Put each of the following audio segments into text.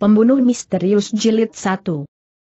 Pembunuh Misterius Jilid 1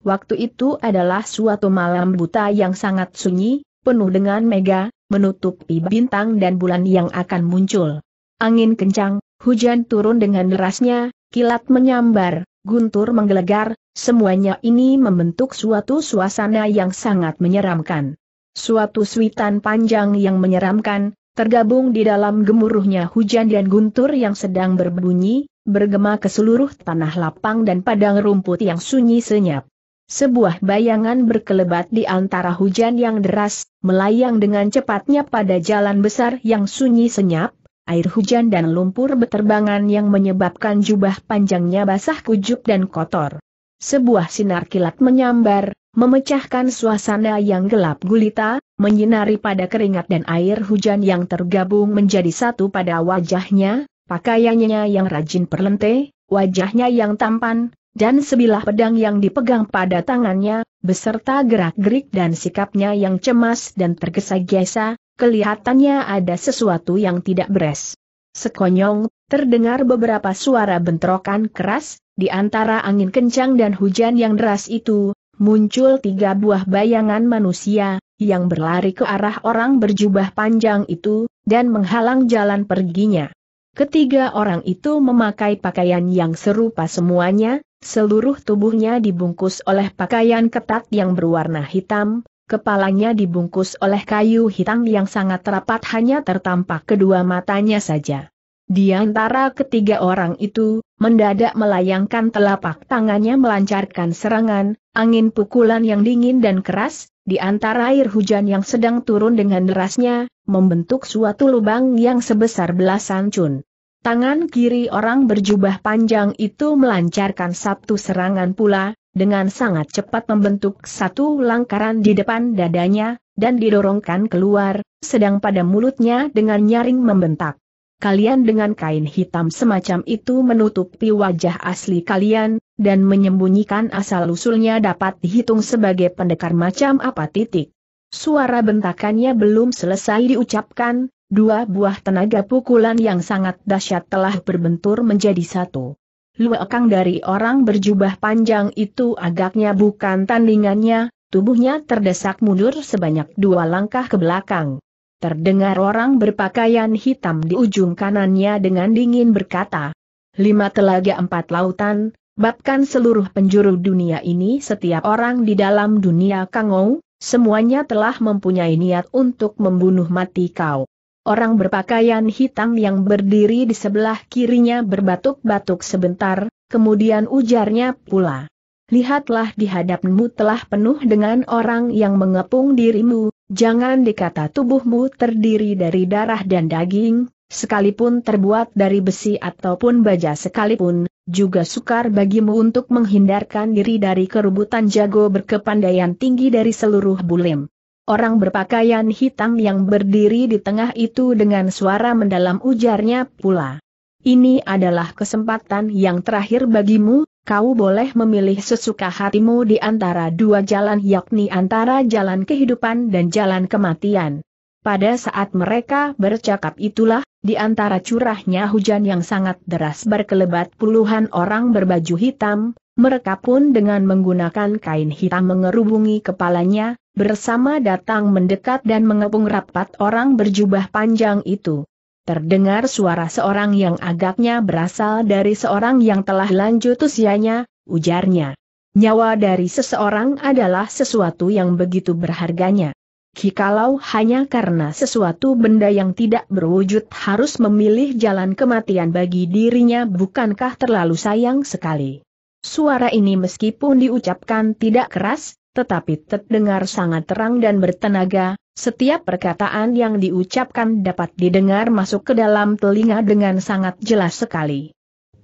Waktu itu adalah suatu malam buta yang sangat sunyi, penuh dengan mega, menutupi bintang dan bulan yang akan muncul. Angin kencang, hujan turun dengan derasnya, kilat menyambar, guntur menggelegar, semuanya ini membentuk suatu suasana yang sangat menyeramkan. Suatu suitan panjang yang menyeramkan, tergabung di dalam gemuruhnya hujan dan guntur yang sedang berbunyi, bergema ke seluruh tanah lapang dan padang rumput yang sunyi senyap. Sebuah bayangan berkelebat di antara hujan yang deras, melayang dengan cepatnya pada jalan besar yang sunyi senyap, air hujan dan lumpur beterbangan yang menyebabkan jubah panjangnya basah kujuk dan kotor. Sebuah sinar kilat menyambar, memecahkan suasana yang gelap gulita, menyinari pada keringat dan air hujan yang tergabung menjadi satu pada wajahnya, pakaiannya yang rajin perlente, wajahnya yang tampan, dan sebilah pedang yang dipegang pada tangannya, beserta gerak-gerik dan sikapnya yang cemas dan tergesa-gesa, kelihatannya ada sesuatu yang tidak beres. Sekonyong, terdengar beberapa suara bentrokan keras, di antara angin kencang dan hujan yang deras itu, muncul tiga buah bayangan manusia, yang berlari ke arah orang berjubah panjang itu, dan menghalang jalan perginya. Ketiga orang itu memakai pakaian yang serupa semuanya, seluruh tubuhnya dibungkus oleh pakaian ketat yang berwarna hitam, kepalanya dibungkus oleh kayu hitam yang sangat rapat hanya tertampak kedua matanya saja. Di antara ketiga orang itu, mendadak melayangkan telapak tangannya melancarkan serangan, angin pukulan yang dingin dan keras, di antara air hujan yang sedang turun dengan derasnya, membentuk suatu lubang yang sebesar belasan cun. Tangan kiri orang berjubah panjang itu melancarkan satu serangan pula, dengan sangat cepat membentuk satu langkaran di depan dadanya, dan didorongkan keluar, sedang pada mulutnya dengan nyaring membentak kalian dengan kain hitam semacam itu menutupi wajah asli kalian, dan menyembunyikan asal-usulnya dapat dihitung sebagai pendekar macam apa titik. Suara bentakannya belum selesai diucapkan, dua buah tenaga pukulan yang sangat dahsyat telah berbentur menjadi satu. Luakang dari orang berjubah panjang itu agaknya bukan tandingannya, tubuhnya terdesak mundur sebanyak dua langkah ke belakang. Terdengar orang berpakaian hitam di ujung kanannya dengan dingin berkata, Lima telaga empat lautan, bahkan seluruh penjuru dunia ini setiap orang di dalam dunia Kangou, semuanya telah mempunyai niat untuk membunuh mati kau. Orang berpakaian hitam yang berdiri di sebelah kirinya berbatuk-batuk sebentar, kemudian ujarnya pula. Lihatlah di hadapmu telah penuh dengan orang yang mengepung dirimu, Jangan dikata tubuhmu terdiri dari darah dan daging, sekalipun terbuat dari besi ataupun baja sekalipun, juga sukar bagimu untuk menghindarkan diri dari kerubutan jago berkepandaian tinggi dari seluruh bulim. Orang berpakaian hitam yang berdiri di tengah itu dengan suara mendalam ujarnya pula. Ini adalah kesempatan yang terakhir bagimu, kau boleh memilih sesuka hatimu di antara dua jalan yakni antara jalan kehidupan dan jalan kematian. Pada saat mereka bercakap itulah, di antara curahnya hujan yang sangat deras berkelebat puluhan orang berbaju hitam, mereka pun dengan menggunakan kain hitam mengerubungi kepalanya, bersama datang mendekat dan mengepung rapat orang berjubah panjang itu terdengar suara seorang yang agaknya berasal dari seorang yang telah lanjut usianya, ujarnya. Nyawa dari seseorang adalah sesuatu yang begitu berharganya. Jikalau hanya karena sesuatu benda yang tidak berwujud harus memilih jalan kematian bagi dirinya bukankah terlalu sayang sekali. Suara ini meskipun diucapkan tidak keras, tetapi terdengar sangat terang dan bertenaga, setiap perkataan yang diucapkan dapat didengar masuk ke dalam telinga dengan sangat jelas sekali.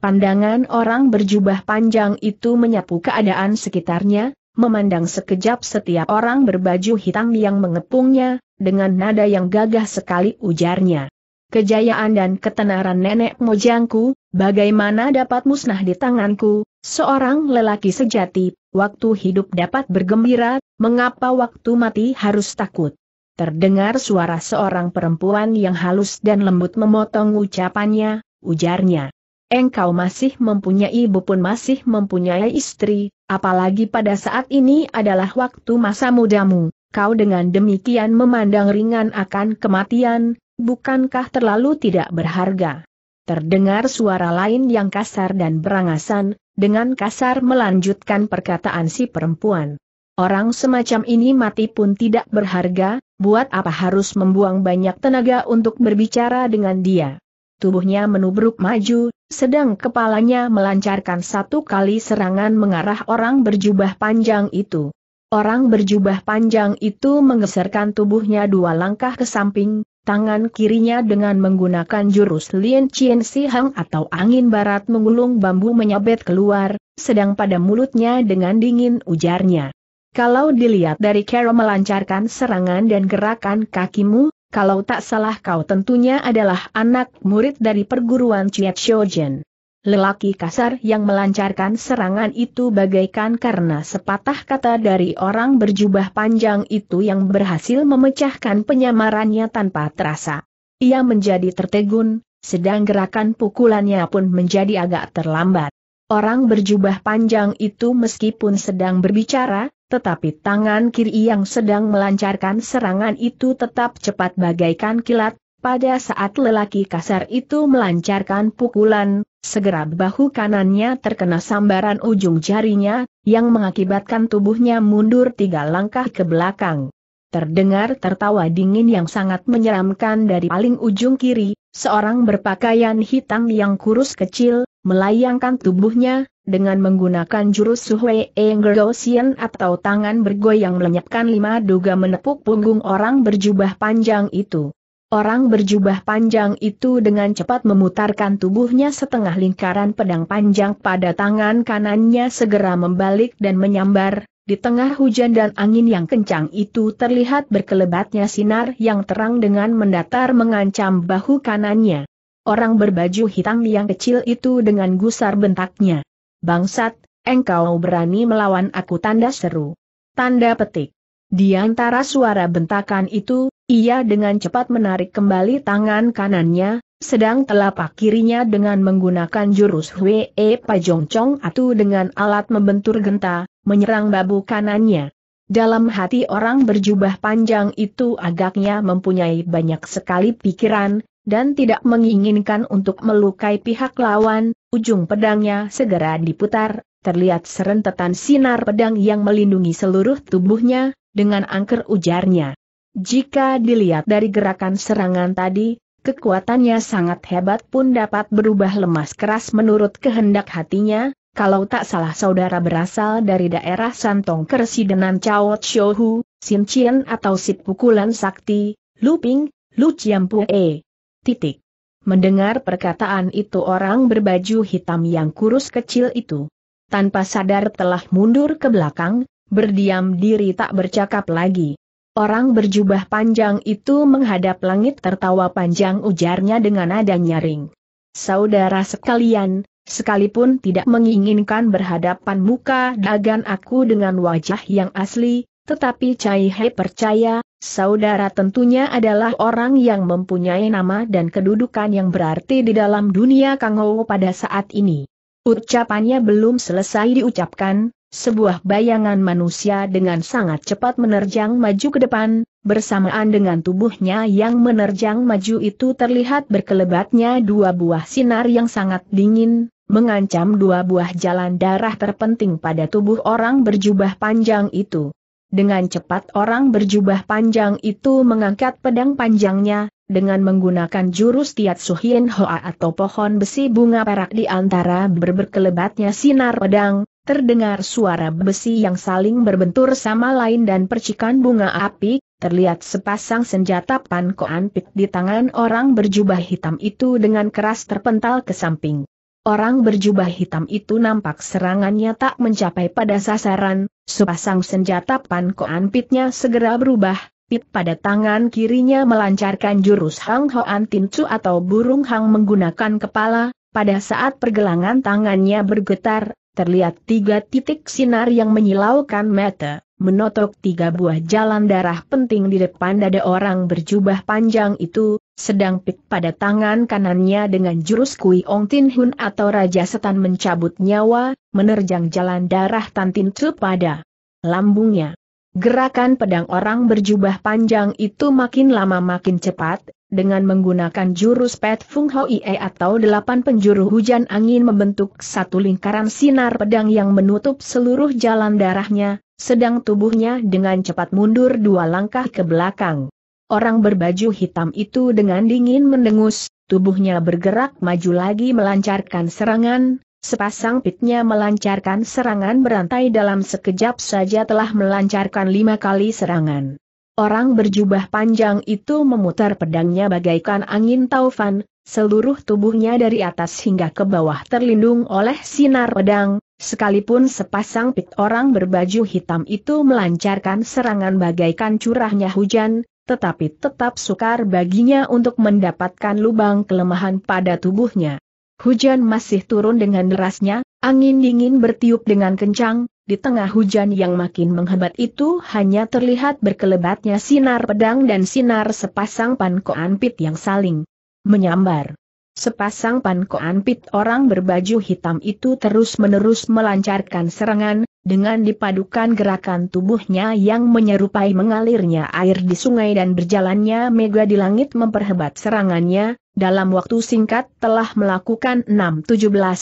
Pandangan orang berjubah panjang itu menyapu keadaan sekitarnya, memandang sekejap setiap orang berbaju hitam yang mengepungnya, dengan nada yang gagah sekali ujarnya. Kejayaan dan ketenaran nenek mojangku, bagaimana dapat musnah di tanganku, seorang lelaki sejati, waktu hidup dapat bergembira, mengapa waktu mati harus takut. Terdengar suara seorang perempuan yang halus dan lembut memotong ucapannya, ujarnya. Engkau masih mempunyai ibu pun masih mempunyai istri, apalagi pada saat ini adalah waktu masa mudamu, kau dengan demikian memandang ringan akan kematian, bukankah terlalu tidak berharga? Terdengar suara lain yang kasar dan berangasan, dengan kasar melanjutkan perkataan si perempuan. Orang semacam ini mati pun tidak berharga, buat apa harus membuang banyak tenaga untuk berbicara dengan dia. Tubuhnya menubruk maju, sedang kepalanya melancarkan satu kali serangan mengarah orang berjubah panjang itu. Orang berjubah panjang itu menggeserkan tubuhnya dua langkah ke samping, tangan kirinya dengan menggunakan jurus Lien Chien Si Hang atau angin barat menggulung bambu menyabet keluar, sedang pada mulutnya dengan dingin ujarnya. Kalau dilihat dari Carol melancarkan serangan dan gerakan kakimu, kalau tak salah kau tentunya adalah anak murid dari perguruan Chiat Shoujen. Lelaki kasar yang melancarkan serangan itu bagaikan karena sepatah kata dari orang berjubah panjang itu yang berhasil memecahkan penyamarannya tanpa terasa. Ia menjadi tertegun, sedang gerakan pukulannya pun menjadi agak terlambat. Orang berjubah panjang itu meskipun sedang berbicara, tetapi tangan kiri yang sedang melancarkan serangan itu tetap cepat bagaikan kilat, pada saat lelaki kasar itu melancarkan pukulan, segera bahu kanannya terkena sambaran ujung jarinya, yang mengakibatkan tubuhnya mundur tiga langkah ke belakang. Terdengar tertawa dingin yang sangat menyeramkan dari paling ujung kiri, seorang berpakaian hitam yang kurus kecil, melayangkan tubuhnya, dengan menggunakan jurus Suhwei Engerosian atau tangan bergoyang melenyapkan lima duga menepuk punggung orang berjubah panjang itu. Orang berjubah panjang itu dengan cepat memutarkan tubuhnya setengah lingkaran pedang panjang pada tangan kanannya segera membalik dan menyambar, di tengah hujan dan angin yang kencang itu terlihat berkelebatnya sinar yang terang dengan mendatar mengancam bahu kanannya. Orang berbaju hitam yang kecil itu dengan gusar bentaknya. Bangsat, engkau berani melawan aku tanda seru. Tanda petik. Di antara suara bentakan itu, ia dengan cepat menarik kembali tangan kanannya, sedang telapak kirinya dengan menggunakan jurus Hwe e Pajongcong atau dengan alat membentur genta, menyerang babu kanannya. Dalam hati orang berjubah panjang itu agaknya mempunyai banyak sekali pikiran, dan tidak menginginkan untuk melukai pihak lawan, Ujung pedangnya segera diputar, terlihat serentetan sinar pedang yang melindungi seluruh tubuhnya, dengan angker ujarnya. Jika dilihat dari gerakan serangan tadi, kekuatannya sangat hebat pun dapat berubah lemas keras menurut kehendak hatinya, kalau tak salah saudara berasal dari daerah Santong Kersi Chao Chohu, Sin Chien atau Sip Pukulan Sakti, Lu Ping, Lu Chiam Pue. Titik. Mendengar perkataan itu orang berbaju hitam yang kurus kecil itu. Tanpa sadar telah mundur ke belakang, berdiam diri tak bercakap lagi. Orang berjubah panjang itu menghadap langit tertawa panjang ujarnya dengan nada nyaring. Saudara sekalian, sekalipun tidak menginginkan berhadapan muka dagan aku dengan wajah yang asli, tetapi Cai He percaya, Saudara tentunya adalah orang yang mempunyai nama dan kedudukan yang berarti di dalam dunia Kangou pada saat ini. Ucapannya belum selesai diucapkan, sebuah bayangan manusia dengan sangat cepat menerjang maju ke depan, bersamaan dengan tubuhnya yang menerjang maju itu terlihat berkelebatnya dua buah sinar yang sangat dingin, mengancam dua buah jalan darah terpenting pada tubuh orang berjubah panjang itu. Dengan cepat orang berjubah panjang itu mengangkat pedang panjangnya, dengan menggunakan jurus Tiat Suhien Hoa atau pohon besi bunga perak di antara berberkelebatnya sinar pedang, terdengar suara besi yang saling berbentur sama lain dan percikan bunga api, terlihat sepasang senjata pankoan pik di tangan orang berjubah hitam itu dengan keras terpental ke samping. Orang berjubah hitam itu nampak serangannya tak mencapai pada sasaran, sepasang senjata pankoan pitnya segera berubah, pit pada tangan kirinya melancarkan jurus Hang Hoan Tin atau burung hang menggunakan kepala, pada saat pergelangan tangannya bergetar, terlihat tiga titik sinar yang menyilaukan mata, menotok tiga buah jalan darah penting di depan dada orang berjubah panjang itu, sedang pik pada tangan kanannya dengan jurus Kui Ong Tin Hun atau Raja Setan mencabut nyawa, menerjang jalan darah Tantin cup pada lambungnya. Gerakan pedang orang berjubah panjang itu makin lama makin cepat, dengan menggunakan jurus Pet Fung Hoi Ie atau delapan penjuru hujan angin membentuk satu lingkaran sinar pedang yang menutup seluruh jalan darahnya, sedang tubuhnya dengan cepat mundur dua langkah ke belakang. Orang berbaju hitam itu dengan dingin mendengus, tubuhnya bergerak maju lagi melancarkan serangan, sepasang pitnya melancarkan serangan berantai dalam sekejap saja telah melancarkan lima kali serangan. Orang berjubah panjang itu memutar pedangnya bagaikan angin taufan, seluruh tubuhnya dari atas hingga ke bawah terlindung oleh sinar pedang, sekalipun sepasang pit orang berbaju hitam itu melancarkan serangan bagaikan curahnya hujan, tetapi tetap sukar baginya untuk mendapatkan lubang kelemahan pada tubuhnya. Hujan masih turun dengan derasnya, angin dingin bertiup dengan kencang, di tengah hujan yang makin menghebat itu hanya terlihat berkelebatnya sinar pedang dan sinar sepasang panko anpit yang saling menyambar. Sepasang panko anpit orang berbaju hitam itu terus-menerus melancarkan serangan, dengan dipadukan gerakan tubuhnya yang menyerupai mengalirnya air di sungai dan berjalannya mega di langit memperhebat serangannya, dalam waktu singkat telah melakukan 6-17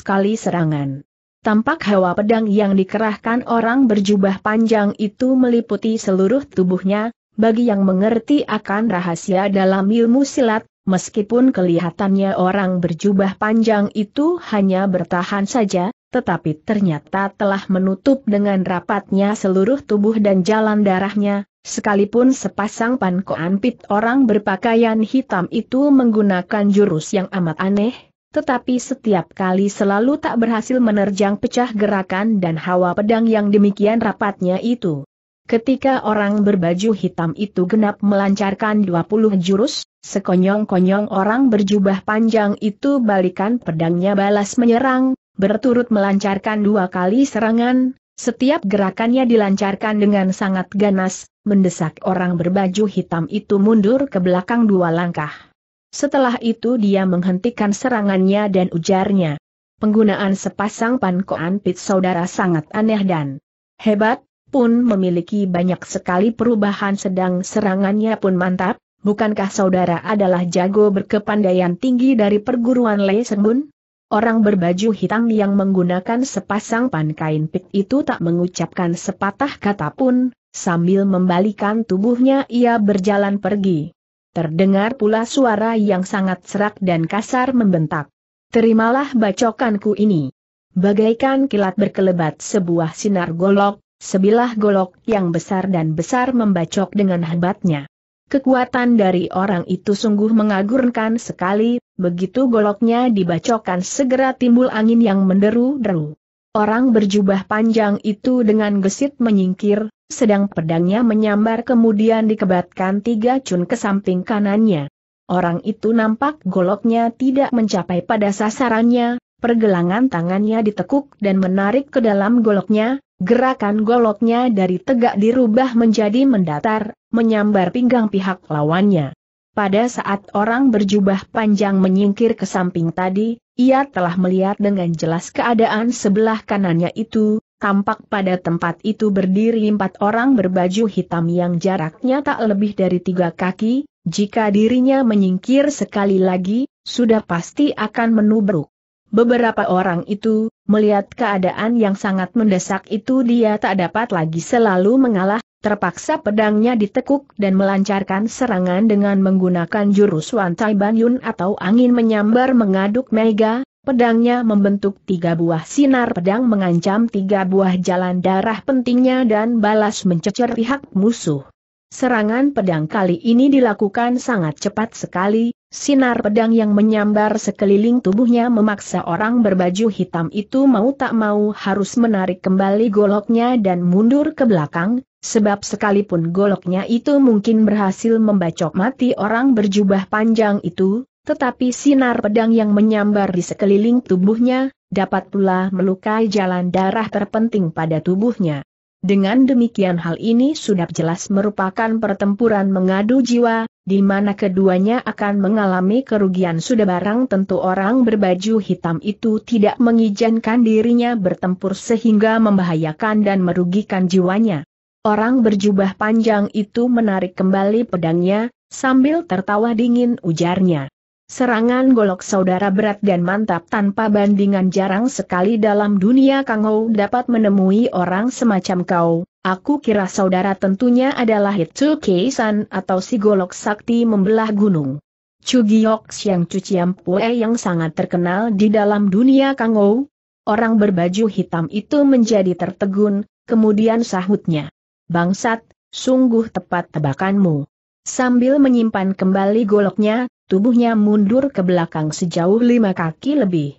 kali serangan. Tampak hawa pedang yang dikerahkan orang berjubah panjang itu meliputi seluruh tubuhnya, bagi yang mengerti akan rahasia dalam ilmu silat, meskipun kelihatannya orang berjubah panjang itu hanya bertahan saja, tetapi ternyata telah menutup dengan rapatnya seluruh tubuh dan jalan darahnya, sekalipun sepasang pankoan pit orang berpakaian hitam itu menggunakan jurus yang amat aneh, tetapi setiap kali selalu tak berhasil menerjang pecah gerakan dan hawa pedang yang demikian rapatnya itu. Ketika orang berbaju hitam itu genap melancarkan 20 jurus, sekonyong-konyong orang berjubah panjang itu balikan pedangnya balas menyerang, berturut melancarkan dua kali serangan, setiap gerakannya dilancarkan dengan sangat ganas, mendesak orang berbaju hitam itu mundur ke belakang dua langkah. Setelah itu dia menghentikan serangannya dan ujarnya. Penggunaan sepasang pankoan pit saudara sangat aneh dan hebat, pun memiliki banyak sekali perubahan sedang serangannya pun mantap, bukankah saudara adalah jago berkepandaian tinggi dari perguruan Lei Senbun? Orang berbaju hitam yang menggunakan sepasang pankain pit itu tak mengucapkan sepatah kata pun, sambil membalikan tubuhnya ia berjalan pergi. Terdengar pula suara yang sangat serak dan kasar membentak. Terimalah bacokanku ini. Bagaikan kilat berkelebat sebuah sinar golok, sebilah golok yang besar dan besar membacok dengan hebatnya. Kekuatan dari orang itu sungguh mengagurkan sekali, begitu goloknya dibacokan segera timbul angin yang menderu-deru. Orang berjubah panjang itu dengan gesit menyingkir, sedang pedangnya menyambar kemudian dikebatkan tiga cun ke samping kanannya. Orang itu nampak goloknya tidak mencapai pada sasarannya, pergelangan tangannya ditekuk dan menarik ke dalam goloknya, gerakan goloknya dari tegak dirubah menjadi mendatar, menyambar pinggang pihak lawannya. Pada saat orang berjubah panjang menyingkir ke samping tadi, ia telah melihat dengan jelas keadaan sebelah kanannya itu, tampak pada tempat itu berdiri empat orang berbaju hitam yang jaraknya tak lebih dari tiga kaki, jika dirinya menyingkir sekali lagi, sudah pasti akan menubruk. Beberapa orang itu, melihat keadaan yang sangat mendesak itu dia tak dapat lagi selalu mengalah, terpaksa pedangnya ditekuk dan melancarkan serangan dengan menggunakan jurus Wantai Banyun atau angin menyambar mengaduk mega, Pedangnya membentuk tiga buah sinar pedang mengancam tiga buah jalan darah pentingnya dan balas mencecer pihak musuh. Serangan pedang kali ini dilakukan sangat cepat sekali, sinar pedang yang menyambar sekeliling tubuhnya memaksa orang berbaju hitam itu mau tak mau harus menarik kembali goloknya dan mundur ke belakang, sebab sekalipun goloknya itu mungkin berhasil membacok mati orang berjubah panjang itu, tetapi sinar pedang yang menyambar di sekeliling tubuhnya, dapat pula melukai jalan darah terpenting pada tubuhnya. Dengan demikian hal ini sudah jelas merupakan pertempuran mengadu jiwa, di mana keduanya akan mengalami kerugian sudah barang tentu orang berbaju hitam itu tidak mengizinkan dirinya bertempur sehingga membahayakan dan merugikan jiwanya. Orang berjubah panjang itu menarik kembali pedangnya, sambil tertawa dingin ujarnya. Serangan golok saudara berat dan mantap tanpa bandingan jarang sekali dalam dunia Kangou dapat menemui orang semacam kau. Aku kira saudara tentunya adalah Hitsu Keisan atau si golok sakti membelah gunung. Cugiok Siang Cuciam Pue yang sangat terkenal di dalam dunia Kangou. Orang berbaju hitam itu menjadi tertegun, kemudian sahutnya. Bangsat, sungguh tepat tebakanmu. Sambil menyimpan kembali goloknya, tubuhnya mundur ke belakang sejauh lima kaki lebih.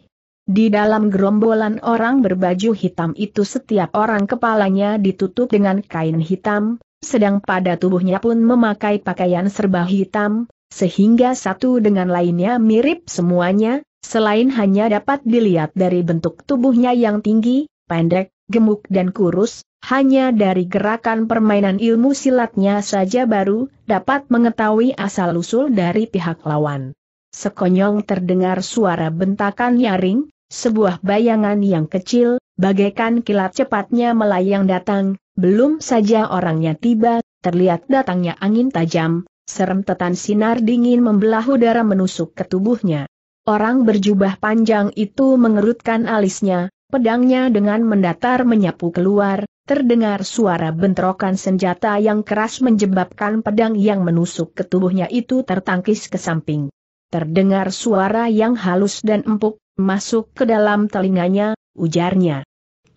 Di dalam gerombolan orang berbaju hitam itu setiap orang kepalanya ditutup dengan kain hitam, sedang pada tubuhnya pun memakai pakaian serba hitam, sehingga satu dengan lainnya mirip semuanya, selain hanya dapat dilihat dari bentuk tubuhnya yang tinggi, pendek, gemuk dan kurus, hanya dari gerakan permainan ilmu silatnya saja baru dapat mengetahui asal-usul dari pihak lawan. Sekonyong terdengar suara bentakan nyaring, sebuah bayangan yang kecil, bagaikan kilat cepatnya melayang datang, belum saja orangnya tiba, terlihat datangnya angin tajam, serem tetan sinar dingin membelah udara menusuk ke tubuhnya. Orang berjubah panjang itu mengerutkan alisnya, Pedangnya dengan mendatar menyapu keluar, terdengar suara bentrokan senjata yang keras menjebabkan pedang yang menusuk ke tubuhnya itu tertangkis ke samping. Terdengar suara yang halus dan empuk, masuk ke dalam telinganya, ujarnya.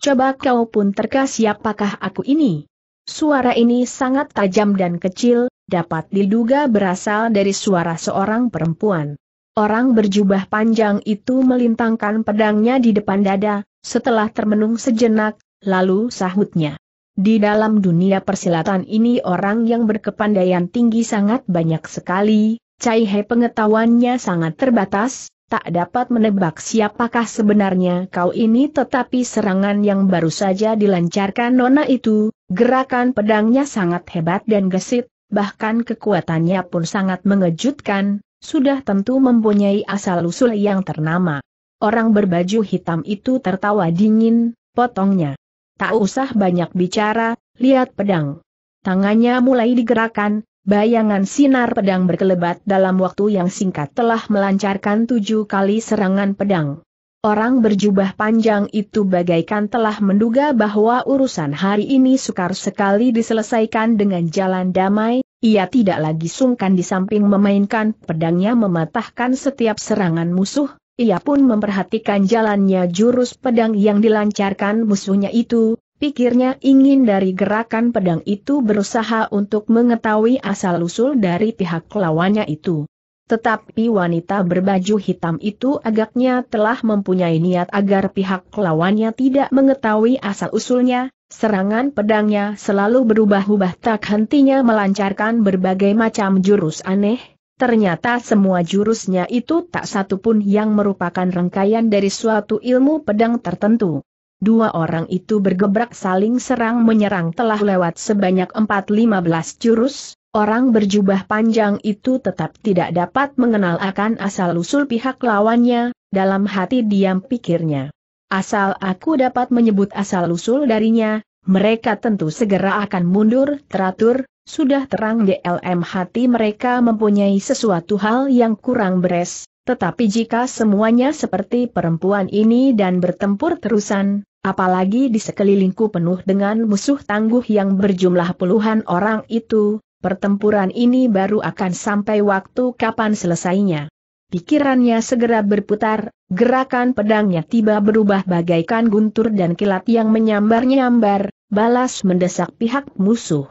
Coba kau pun terka siapakah aku ini? Suara ini sangat tajam dan kecil, dapat diduga berasal dari suara seorang perempuan. Orang berjubah panjang itu melintangkan pedangnya di depan dada, setelah termenung sejenak, lalu sahutnya. Di dalam dunia persilatan ini orang yang berkepandaian tinggi sangat banyak sekali, Cai He pengetahuannya sangat terbatas, tak dapat menebak siapakah sebenarnya kau ini tetapi serangan yang baru saja dilancarkan Nona itu, gerakan pedangnya sangat hebat dan gesit, bahkan kekuatannya pun sangat mengejutkan, sudah tentu mempunyai asal-usul yang ternama. Orang berbaju hitam itu tertawa dingin, potongnya. Tak usah banyak bicara, lihat pedang. Tangannya mulai digerakkan, bayangan sinar pedang berkelebat dalam waktu yang singkat telah melancarkan tujuh kali serangan pedang. Orang berjubah panjang itu bagaikan telah menduga bahwa urusan hari ini sukar sekali diselesaikan dengan jalan damai, ia tidak lagi sungkan di samping memainkan pedangnya mematahkan setiap serangan musuh, ia pun memperhatikan jalannya jurus pedang yang dilancarkan musuhnya itu, pikirnya ingin dari gerakan pedang itu berusaha untuk mengetahui asal-usul dari pihak lawannya itu. Tetapi wanita berbaju hitam itu agaknya telah mempunyai niat agar pihak lawannya tidak mengetahui asal-usulnya, serangan pedangnya selalu berubah-ubah tak hentinya melancarkan berbagai macam jurus aneh, ternyata semua jurusnya itu tak satu pun yang merupakan rangkaian dari suatu ilmu pedang tertentu. Dua orang itu bergebrak saling serang menyerang telah lewat sebanyak 4-15 jurus, Orang berjubah panjang itu tetap tidak dapat mengenal akan asal-usul pihak lawannya, dalam hati diam pikirnya. Asal aku dapat menyebut asal-usul darinya, mereka tentu segera akan mundur teratur, sudah terang DLM hati mereka mempunyai sesuatu hal yang kurang beres, tetapi jika semuanya seperti perempuan ini dan bertempur terusan, apalagi di sekelilingku penuh dengan musuh tangguh yang berjumlah puluhan orang itu, pertempuran ini baru akan sampai waktu kapan selesainya. Pikirannya segera berputar, gerakan pedangnya tiba berubah bagaikan guntur dan kilat yang menyambar-nyambar, balas mendesak pihak musuh.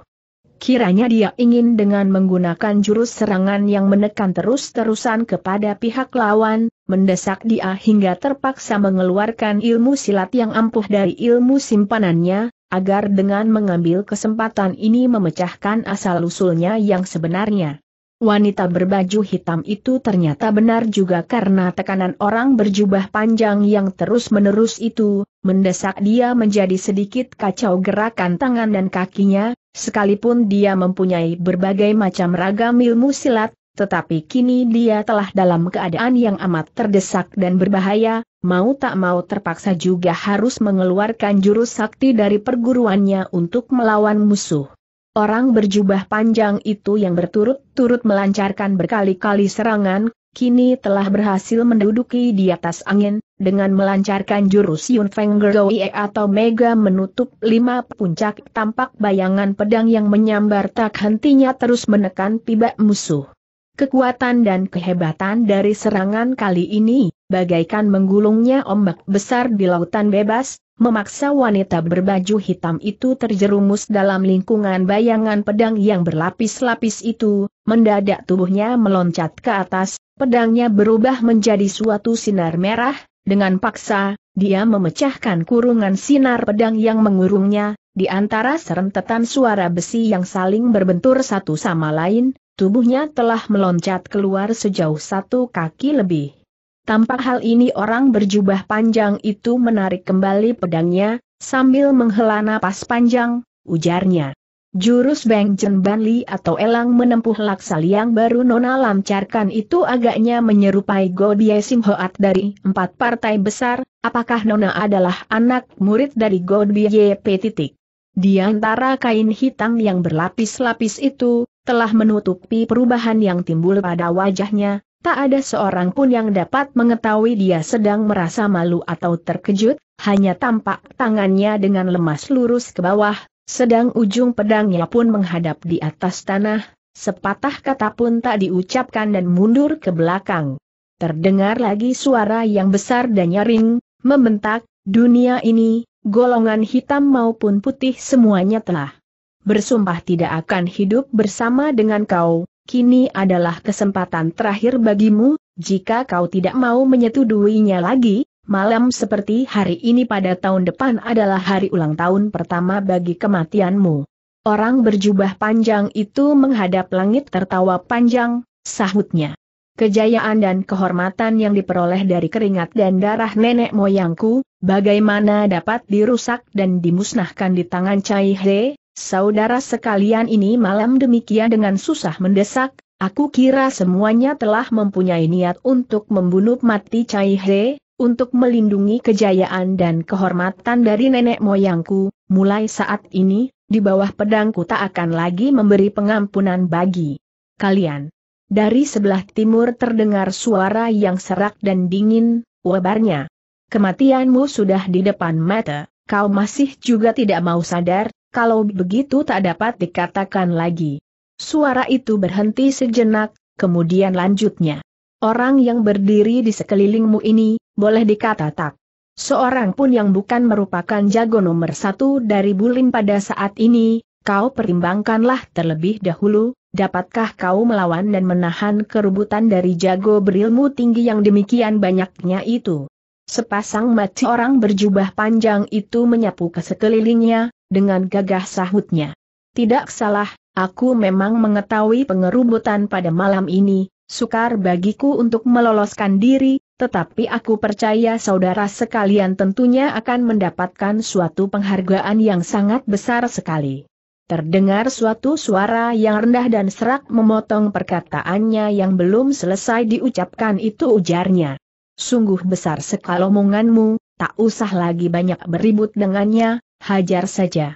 Kiranya dia ingin dengan menggunakan jurus serangan yang menekan terus-terusan kepada pihak lawan, mendesak dia hingga terpaksa mengeluarkan ilmu silat yang ampuh dari ilmu simpanannya, agar dengan mengambil kesempatan ini memecahkan asal-usulnya yang sebenarnya. Wanita berbaju hitam itu ternyata benar juga karena tekanan orang berjubah panjang yang terus-menerus itu, mendesak dia menjadi sedikit kacau gerakan tangan dan kakinya, sekalipun dia mempunyai berbagai macam ragam ilmu silat, tetapi kini dia telah dalam keadaan yang amat terdesak dan berbahaya, mau tak mau terpaksa juga harus mengeluarkan jurus sakti dari perguruannya untuk melawan musuh. Orang berjubah panjang itu yang berturut-turut melancarkan berkali-kali serangan, kini telah berhasil menduduki di atas angin, dengan melancarkan jurus Yun Feng Geroi atau Mega menutup lima puncak tampak bayangan pedang yang menyambar tak hentinya terus menekan pibak musuh. Kekuatan dan kehebatan dari serangan kali ini, bagaikan menggulungnya ombak besar di lautan bebas, memaksa wanita berbaju hitam itu terjerumus dalam lingkungan bayangan pedang yang berlapis-lapis itu, mendadak tubuhnya meloncat ke atas, pedangnya berubah menjadi suatu sinar merah, dengan paksa, dia memecahkan kurungan sinar pedang yang mengurungnya, di antara serentetan suara besi yang saling berbentur satu sama lain, Tubuhnya telah meloncat keluar sejauh satu kaki lebih. Tampak hal ini orang berjubah panjang itu menarik kembali pedangnya, sambil menghela napas panjang, ujarnya. Jurus Beng Jen Ban atau Elang menempuh laksa liang baru Nona lancarkan itu agaknya menyerupai Go Die Sim Hoat dari empat partai besar, apakah Nona adalah anak murid dari Go Die P. Di antara kain hitam yang berlapis-lapis itu, telah menutupi perubahan yang timbul pada wajahnya, tak ada seorang pun yang dapat mengetahui dia sedang merasa malu atau terkejut, hanya tampak tangannya dengan lemas lurus ke bawah, sedang ujung pedangnya pun menghadap di atas tanah, sepatah kata pun tak diucapkan dan mundur ke belakang. Terdengar lagi suara yang besar dan nyaring, membentak, dunia ini, golongan hitam maupun putih semuanya telah bersumpah tidak akan hidup bersama dengan kau, kini adalah kesempatan terakhir bagimu, jika kau tidak mau menyetujuinya lagi, malam seperti hari ini pada tahun depan adalah hari ulang tahun pertama bagi kematianmu. Orang berjubah panjang itu menghadap langit tertawa panjang, sahutnya. Kejayaan dan kehormatan yang diperoleh dari keringat dan darah nenek moyangku, bagaimana dapat dirusak dan dimusnahkan di tangan Cai He, Saudara sekalian ini malam demikian dengan susah mendesak, aku kira semuanya telah mempunyai niat untuk membunuh mati Caihe, He, untuk melindungi kejayaan dan kehormatan dari nenek moyangku, mulai saat ini, di bawah pedangku tak akan lagi memberi pengampunan bagi kalian. Dari sebelah timur terdengar suara yang serak dan dingin, wabarnya. Kematianmu sudah di depan mata, kau masih juga tidak mau sadar, kalau begitu tak dapat dikatakan lagi. Suara itu berhenti sejenak, kemudian lanjutnya. Orang yang berdiri di sekelilingmu ini, boleh dikata tak. Seorang pun yang bukan merupakan jago nomor satu dari Bulim pada saat ini, kau pertimbangkanlah terlebih dahulu, dapatkah kau melawan dan menahan kerubutan dari jago berilmu tinggi yang demikian banyaknya itu? Sepasang mati orang berjubah panjang itu menyapu ke sekelilingnya, dengan gagah sahutnya. Tidak salah, aku memang mengetahui pengerubutan pada malam ini, sukar bagiku untuk meloloskan diri, tetapi aku percaya saudara sekalian tentunya akan mendapatkan suatu penghargaan yang sangat besar sekali. Terdengar suatu suara yang rendah dan serak memotong perkataannya yang belum selesai diucapkan itu ujarnya. Sungguh besar sekali omonganmu, tak usah lagi banyak beribut dengannya, hajar saja.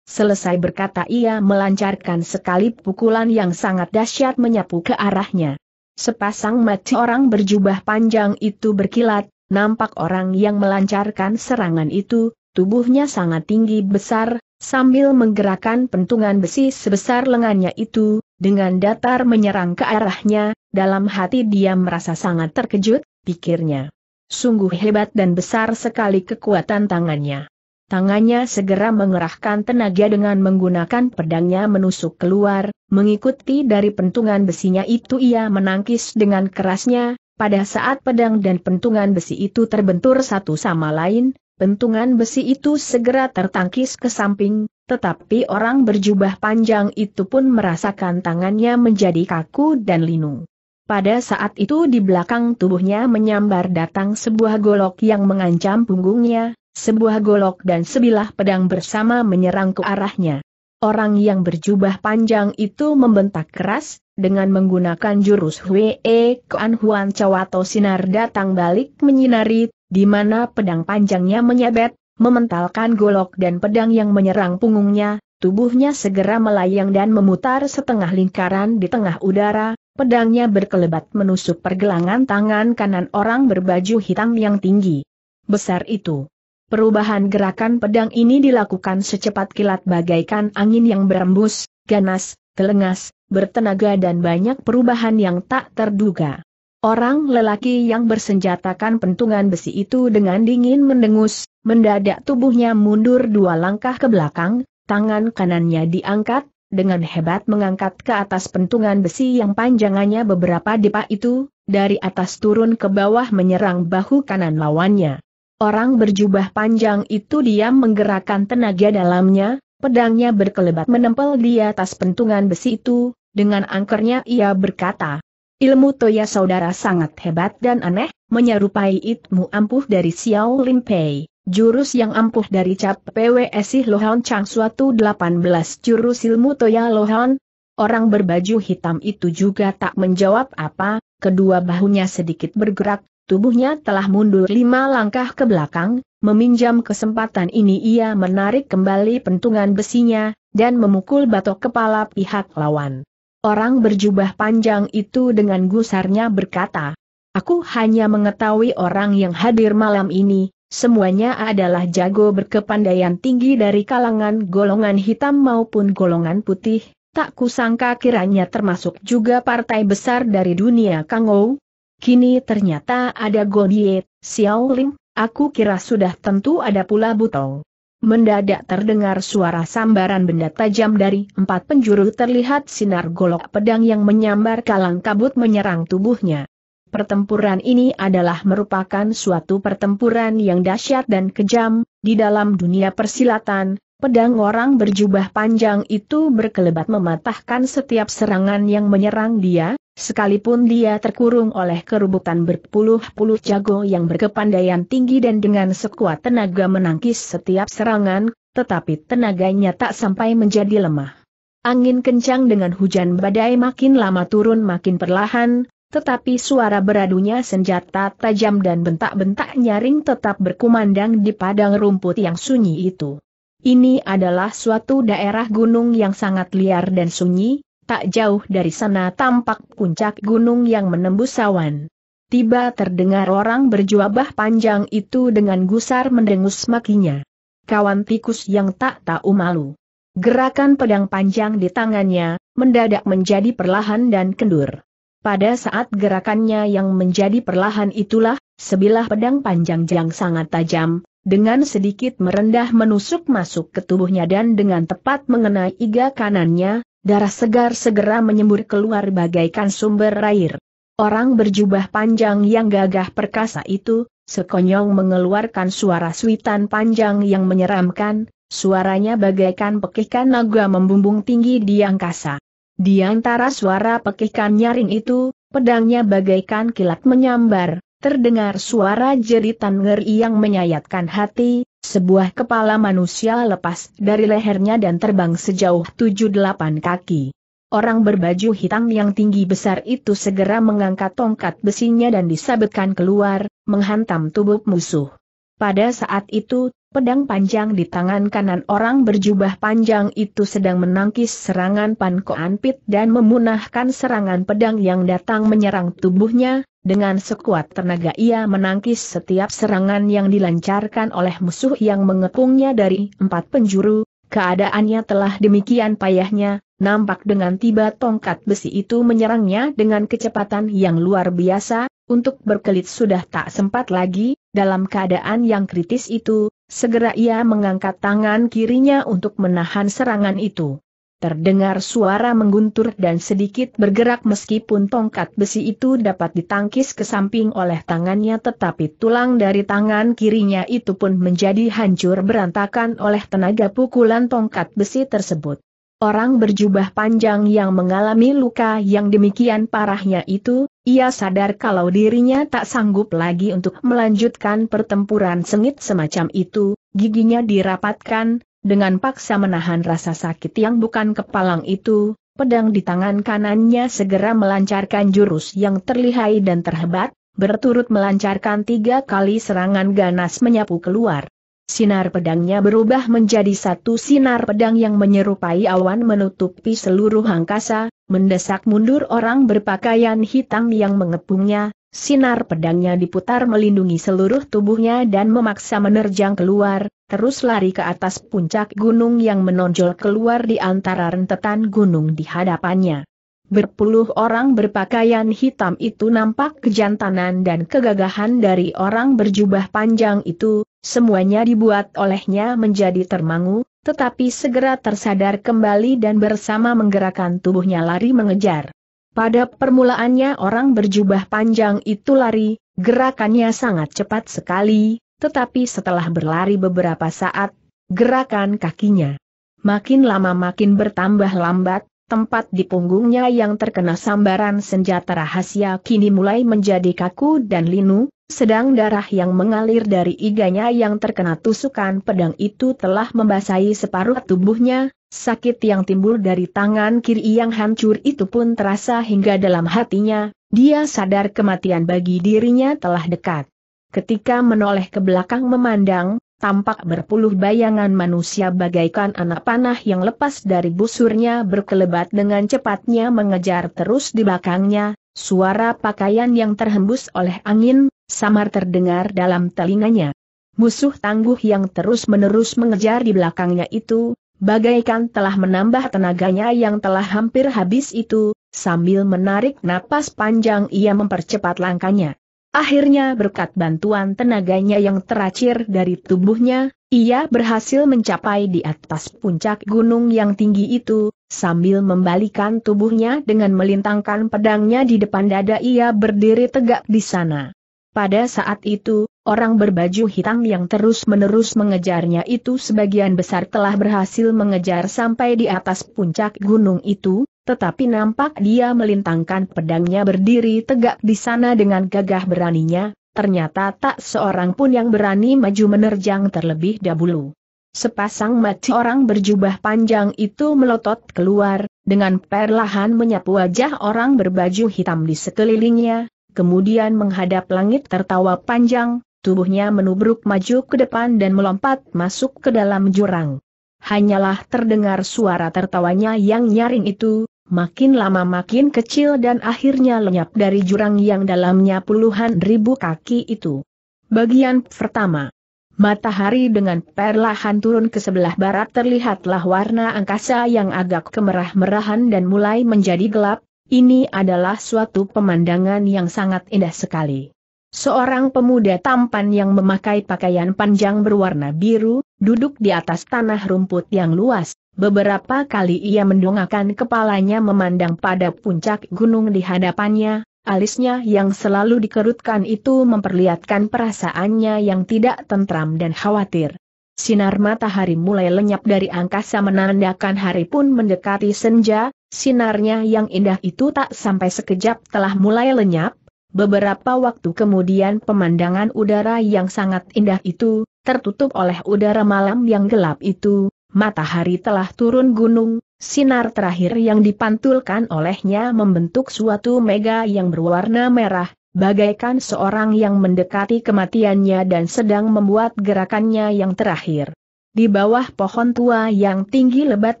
Selesai berkata ia melancarkan sekali pukulan yang sangat dahsyat menyapu ke arahnya. Sepasang mata orang berjubah panjang itu berkilat, nampak orang yang melancarkan serangan itu, tubuhnya sangat tinggi besar, sambil menggerakkan pentungan besi sebesar lengannya itu, dengan datar menyerang ke arahnya, dalam hati dia merasa sangat terkejut, pikirnya. Sungguh hebat dan besar sekali kekuatan tangannya tangannya segera mengerahkan tenaga dengan menggunakan pedangnya menusuk keluar, mengikuti dari pentungan besinya itu ia menangkis dengan kerasnya, pada saat pedang dan pentungan besi itu terbentur satu sama lain, pentungan besi itu segera tertangkis ke samping, tetapi orang berjubah panjang itu pun merasakan tangannya menjadi kaku dan linu. Pada saat itu di belakang tubuhnya menyambar datang sebuah golok yang mengancam punggungnya, sebuah golok dan sebilah pedang bersama menyerang ke arahnya. Orang yang berjubah panjang itu membentak keras, dengan menggunakan jurus Hwe Kuan Huan Cawato Sinar datang balik menyinari, di mana pedang panjangnya menyabet, mementalkan golok dan pedang yang menyerang punggungnya, tubuhnya segera melayang dan memutar setengah lingkaran di tengah udara, pedangnya berkelebat menusuk pergelangan tangan kanan orang berbaju hitam yang tinggi. Besar itu. Perubahan gerakan pedang ini dilakukan secepat kilat bagaikan angin yang berembus, ganas, kelengas, bertenaga dan banyak perubahan yang tak terduga. Orang lelaki yang bersenjatakan pentungan besi itu dengan dingin mendengus, mendadak tubuhnya mundur dua langkah ke belakang, tangan kanannya diangkat, dengan hebat mengangkat ke atas pentungan besi yang panjangannya beberapa depa itu, dari atas turun ke bawah menyerang bahu kanan lawannya. Orang berjubah panjang itu diam menggerakkan tenaga dalamnya, pedangnya berkelebat menempel di atas pentungan besi itu, dengan angkernya ia berkata, Ilmu Toya saudara sangat hebat dan aneh, menyerupai itmu ampuh dari Xiao Limpei, jurus yang ampuh dari cap PWSI Lohan Chang suatu 18 jurus ilmu Toya Lohan. Orang berbaju hitam itu juga tak menjawab apa, kedua bahunya sedikit bergerak, Tubuhnya telah mundur lima langkah ke belakang, meminjam kesempatan ini ia menarik kembali pentungan besinya, dan memukul batok kepala pihak lawan. Orang berjubah panjang itu dengan gusarnya berkata, Aku hanya mengetahui orang yang hadir malam ini, semuanya adalah jago berkepandaian tinggi dari kalangan golongan hitam maupun golongan putih, tak kusangka kiranya termasuk juga partai besar dari dunia Kangou, Kini ternyata ada Godie, Xiao Lim, aku kira sudah tentu ada pula Butong. Mendadak terdengar suara sambaran benda tajam dari empat penjuru terlihat sinar golok pedang yang menyambar kalang kabut menyerang tubuhnya. Pertempuran ini adalah merupakan suatu pertempuran yang dahsyat dan kejam, di dalam dunia persilatan, Pedang orang berjubah panjang itu berkelebat mematahkan setiap serangan yang menyerang dia, sekalipun dia terkurung oleh kerubutan berpuluh-puluh jago yang berkepandaian tinggi dan dengan sekuat tenaga menangkis setiap serangan, tetapi tenaganya tak sampai menjadi lemah. Angin kencang dengan hujan badai makin lama turun makin perlahan, tetapi suara beradunya senjata tajam dan bentak-bentak nyaring tetap berkumandang di padang rumput yang sunyi itu. Ini adalah suatu daerah gunung yang sangat liar dan sunyi, tak jauh dari sana tampak puncak gunung yang menembus awan. Tiba terdengar orang berjuabah panjang itu dengan gusar mendengus makinya. Kawan tikus yang tak tahu malu. Gerakan pedang panjang di tangannya, mendadak menjadi perlahan dan kendur. Pada saat gerakannya yang menjadi perlahan itulah, sebilah pedang panjang yang sangat tajam, dengan sedikit merendah menusuk masuk ke tubuhnya dan dengan tepat mengenai iga kanannya, darah segar segera menyembur keluar bagaikan sumber air. Orang berjubah panjang yang gagah perkasa itu, sekonyong mengeluarkan suara suitan panjang yang menyeramkan, suaranya bagaikan pekikan naga membumbung tinggi di angkasa. Di antara suara pekikan nyaring itu, pedangnya bagaikan kilat menyambar, terdengar suara jeritan ngeri yang menyayatkan hati, sebuah kepala manusia lepas dari lehernya dan terbang sejauh 7-8 kaki. Orang berbaju hitam yang tinggi besar itu segera mengangkat tongkat besinya dan disabetkan keluar, menghantam tubuh musuh. Pada saat itu, Pedang panjang di tangan kanan orang berjubah panjang itu sedang menangkis serangan Pan Koan Pit dan memunahkan serangan pedang yang datang menyerang tubuhnya, dengan sekuat tenaga ia menangkis setiap serangan yang dilancarkan oleh musuh yang mengepungnya dari empat penjuru, keadaannya telah demikian payahnya, nampak dengan tiba tongkat besi itu menyerangnya dengan kecepatan yang luar biasa, untuk berkelit sudah tak sempat lagi, dalam keadaan yang kritis itu, segera ia mengangkat tangan kirinya untuk menahan serangan itu. Terdengar suara mengguntur dan sedikit bergerak meskipun tongkat besi itu dapat ditangkis ke samping oleh tangannya tetapi tulang dari tangan kirinya itu pun menjadi hancur berantakan oleh tenaga pukulan tongkat besi tersebut. Orang berjubah panjang yang mengalami luka yang demikian parahnya itu, ia sadar kalau dirinya tak sanggup lagi untuk melanjutkan pertempuran sengit semacam itu, giginya dirapatkan, dengan paksa menahan rasa sakit yang bukan kepalang itu, pedang di tangan kanannya segera melancarkan jurus yang terlihai dan terhebat, berturut melancarkan tiga kali serangan ganas menyapu keluar sinar pedangnya berubah menjadi satu sinar pedang yang menyerupai awan menutupi seluruh angkasa, mendesak mundur orang berpakaian hitam yang mengepungnya, sinar pedangnya diputar melindungi seluruh tubuhnya dan memaksa menerjang keluar, terus lari ke atas puncak gunung yang menonjol keluar di antara rentetan gunung di hadapannya. Berpuluh orang berpakaian hitam itu nampak kejantanan dan kegagahan dari orang berjubah panjang itu, semuanya dibuat olehnya menjadi termangu, tetapi segera tersadar kembali dan bersama menggerakkan tubuhnya lari mengejar. Pada permulaannya orang berjubah panjang itu lari, gerakannya sangat cepat sekali, tetapi setelah berlari beberapa saat, gerakan kakinya makin lama makin bertambah lambat, tempat di punggungnya yang terkena sambaran senjata rahasia kini mulai menjadi kaku dan linu, sedang darah yang mengalir dari iganya yang terkena tusukan pedang itu telah membasahi separuh tubuhnya, sakit yang timbul dari tangan kiri yang hancur itu pun terasa hingga dalam hatinya, dia sadar kematian bagi dirinya telah dekat. Ketika menoleh ke belakang memandang, tampak berpuluh bayangan manusia bagaikan anak panah yang lepas dari busurnya berkelebat dengan cepatnya mengejar terus di belakangnya, suara pakaian yang terhembus oleh angin, samar terdengar dalam telinganya. Musuh tangguh yang terus-menerus mengejar di belakangnya itu, bagaikan telah menambah tenaganya yang telah hampir habis itu, sambil menarik napas panjang ia mempercepat langkahnya. Akhirnya berkat bantuan tenaganya yang teracir dari tubuhnya, ia berhasil mencapai di atas puncak gunung yang tinggi itu, sambil membalikan tubuhnya dengan melintangkan pedangnya di depan dada ia berdiri tegak di sana. Pada saat itu, orang berbaju hitam yang terus-menerus mengejarnya itu sebagian besar telah berhasil mengejar sampai di atas puncak gunung itu, tetapi nampak dia melintangkan pedangnya berdiri tegak di sana dengan gagah beraninya, ternyata tak seorang pun yang berani maju menerjang terlebih dahulu. Sepasang mati orang berjubah panjang itu melotot keluar, dengan perlahan menyapu wajah orang berbaju hitam di sekelilingnya, kemudian menghadap langit tertawa panjang, tubuhnya menubruk maju ke depan dan melompat masuk ke dalam jurang. Hanyalah terdengar suara tertawanya yang nyaring itu, makin lama makin kecil dan akhirnya lenyap dari jurang yang dalamnya puluhan ribu kaki itu. Bagian pertama. Matahari dengan perlahan turun ke sebelah barat terlihatlah warna angkasa yang agak kemerah-merahan dan mulai menjadi gelap, ini adalah suatu pemandangan yang sangat indah sekali. Seorang pemuda tampan yang memakai pakaian panjang berwarna biru, duduk di atas tanah rumput yang luas, Beberapa kali ia mendongakkan kepalanya memandang pada puncak gunung di hadapannya, alisnya yang selalu dikerutkan itu memperlihatkan perasaannya yang tidak tentram dan khawatir. Sinar matahari mulai lenyap dari angkasa menandakan hari pun mendekati senja, sinarnya yang indah itu tak sampai sekejap telah mulai lenyap, Beberapa waktu kemudian pemandangan udara yang sangat indah itu, tertutup oleh udara malam yang gelap itu, matahari telah turun gunung, sinar terakhir yang dipantulkan olehnya membentuk suatu mega yang berwarna merah, bagaikan seorang yang mendekati kematiannya dan sedang membuat gerakannya yang terakhir. Di bawah pohon tua yang tinggi lebat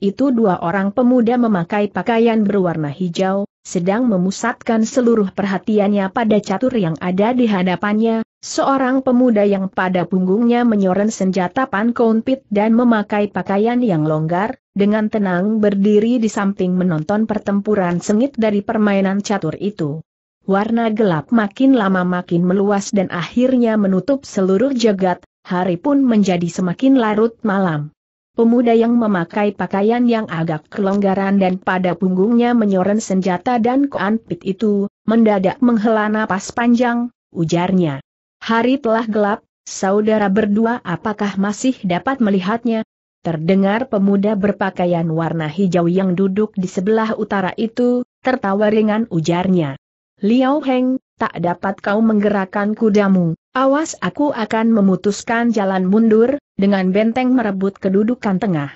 itu dua orang pemuda memakai pakaian berwarna hijau, sedang memusatkan seluruh perhatiannya pada catur yang ada di hadapannya, seorang pemuda yang pada punggungnya menyoren senjata pankompit dan memakai pakaian yang longgar, dengan tenang berdiri di samping menonton pertempuran sengit dari permainan catur itu. Warna gelap makin lama makin meluas dan akhirnya menutup seluruh jagat, hari pun menjadi semakin larut malam. Pemuda yang memakai pakaian yang agak kelonggaran dan pada punggungnya menyoren senjata dan koanpit itu, mendadak menghela napas panjang, ujarnya. Hari telah gelap, saudara berdua apakah masih dapat melihatnya? Terdengar pemuda berpakaian warna hijau yang duduk di sebelah utara itu, tertawa ringan ujarnya. Liao Heng, tak dapat kau menggerakkan kudamu, awas aku akan memutuskan jalan mundur, dengan benteng merebut kedudukan tengah.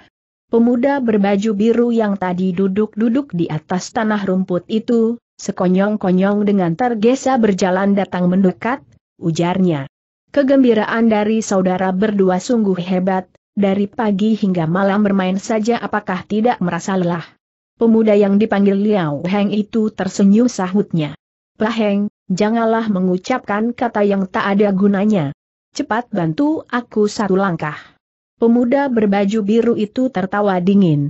Pemuda berbaju biru yang tadi duduk-duduk di atas tanah rumput itu, sekonyong-konyong dengan tergesa berjalan datang mendekat, ujarnya. Kegembiraan dari saudara berdua sungguh hebat, dari pagi hingga malam bermain saja apakah tidak merasa lelah. Pemuda yang dipanggil Liao Heng itu tersenyum sahutnya. Pak Heng, janganlah mengucapkan kata yang tak ada gunanya. Cepat bantu aku satu langkah. Pemuda berbaju biru itu tertawa dingin.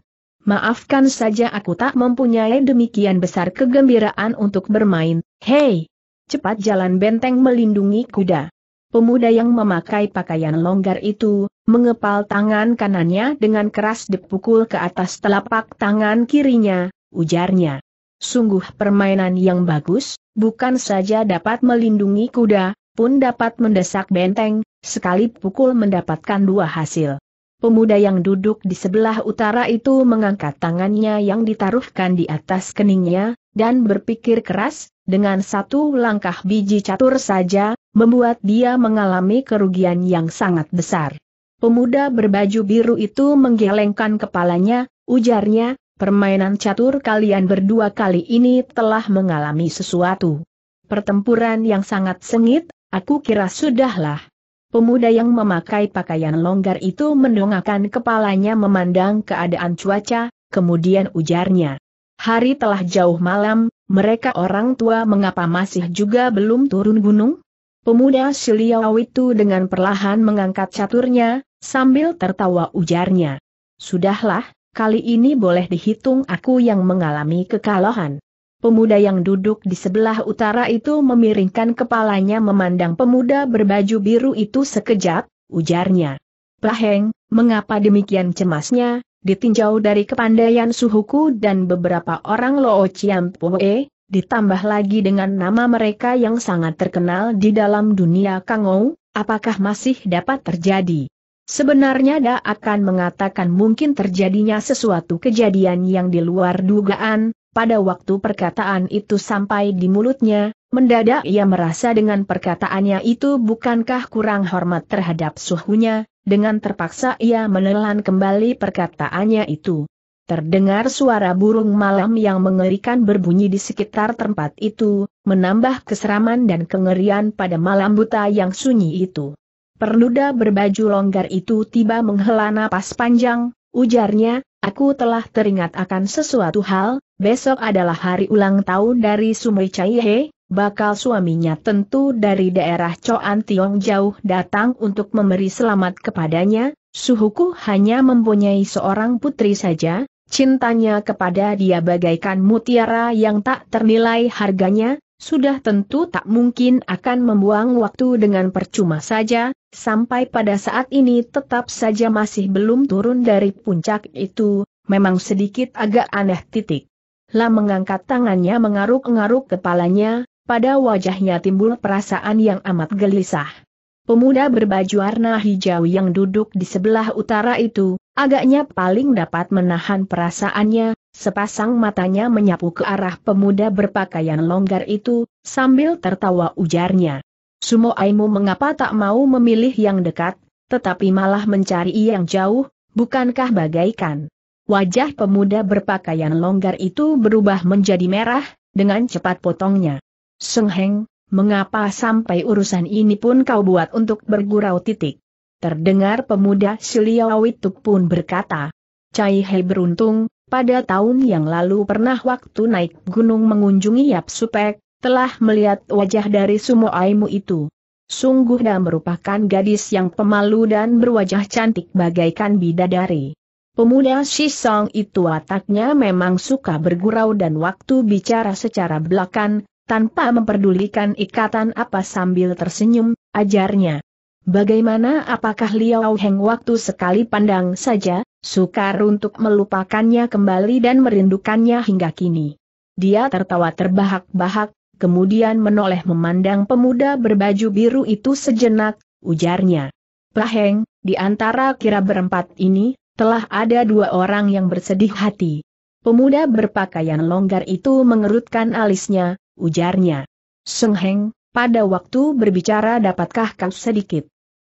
Maafkan saja aku tak mempunyai demikian besar kegembiraan untuk bermain, hei! Cepat jalan benteng melindungi kuda. Pemuda yang memakai pakaian longgar itu, mengepal tangan kanannya dengan keras dipukul ke atas telapak tangan kirinya, ujarnya. Sungguh permainan yang bagus, bukan saja dapat melindungi kuda, pun dapat mendesak benteng, sekali pukul mendapatkan dua hasil. Pemuda yang duduk di sebelah utara itu mengangkat tangannya yang ditaruhkan di atas keningnya, dan berpikir keras, dengan satu langkah biji catur saja, membuat dia mengalami kerugian yang sangat besar. Pemuda berbaju biru itu menggelengkan kepalanya, ujarnya, Permainan catur kalian berdua kali ini telah mengalami sesuatu. Pertempuran yang sangat sengit, aku kira sudahlah. Pemuda yang memakai pakaian longgar itu mendongakkan kepalanya memandang keadaan cuaca, kemudian ujarnya. Hari telah jauh malam, mereka orang tua mengapa masih juga belum turun gunung? Pemuda Siliaw itu dengan perlahan mengangkat caturnya, sambil tertawa ujarnya. Sudahlah, kali ini boleh dihitung aku yang mengalami kekalahan. Pemuda yang duduk di sebelah utara itu memiringkan kepalanya memandang pemuda berbaju biru itu sekejap, ujarnya. Plaheng, mengapa demikian cemasnya, ditinjau dari kepandaian suhuku dan beberapa orang Loo Chiam Poe, ditambah lagi dengan nama mereka yang sangat terkenal di dalam dunia Kangou, apakah masih dapat terjadi? Sebenarnya Da akan mengatakan mungkin terjadinya sesuatu kejadian yang di luar dugaan, pada waktu perkataan itu sampai di mulutnya, mendadak ia merasa dengan perkataannya itu bukankah kurang hormat terhadap suhunya, dengan terpaksa ia menelan kembali perkataannya itu. Terdengar suara burung malam yang mengerikan berbunyi di sekitar tempat itu, menambah keseraman dan kengerian pada malam buta yang sunyi itu. Perluda berbaju longgar itu tiba menghela napas panjang, ujarnya, aku telah teringat akan sesuatu hal, besok adalah hari ulang tahun dari Sumei Chaihe, bakal suaminya tentu dari daerah Choan Tiong jauh datang untuk memberi selamat kepadanya, suhuku hanya mempunyai seorang putri saja, cintanya kepada dia bagaikan mutiara yang tak ternilai harganya, sudah tentu tak mungkin akan membuang waktu dengan percuma saja, sampai pada saat ini tetap saja masih belum turun dari puncak itu, memang sedikit agak aneh titik. Lah mengangkat tangannya mengaruk-ngaruk kepalanya, pada wajahnya timbul perasaan yang amat gelisah. Pemuda berbaju warna hijau yang duduk di sebelah utara itu, agaknya paling dapat menahan perasaannya, Sepasang matanya menyapu ke arah pemuda berpakaian longgar itu, sambil tertawa ujarnya. Sumo Aimu mengapa tak mau memilih yang dekat, tetapi malah mencari yang jauh, bukankah bagaikan? Wajah pemuda berpakaian longgar itu berubah menjadi merah, dengan cepat potongnya. Seng mengapa sampai urusan ini pun kau buat untuk bergurau titik? Terdengar pemuda Siliawitup pun berkata, Cai Hei beruntung, pada tahun yang lalu pernah waktu naik gunung mengunjungi Yap Supek, telah melihat wajah dari Sumo Aimu itu. Sungguh dan merupakan gadis yang pemalu dan berwajah cantik bagaikan bidadari. Pemuda Shisong itu wataknya memang suka bergurau dan waktu bicara secara belakan, tanpa memperdulikan ikatan apa sambil tersenyum, ajarnya. Bagaimana apakah Liao Heng waktu sekali pandang saja, Sukar untuk melupakannya kembali dan merindukannya hingga kini. Dia tertawa terbahak-bahak, kemudian menoleh memandang pemuda berbaju biru itu sejenak, ujarnya. "Praheng, di antara kira berempat ini, telah ada dua orang yang bersedih hati. Pemuda berpakaian longgar itu mengerutkan alisnya, ujarnya. Sengheng, pada waktu berbicara dapatkah kau sedikit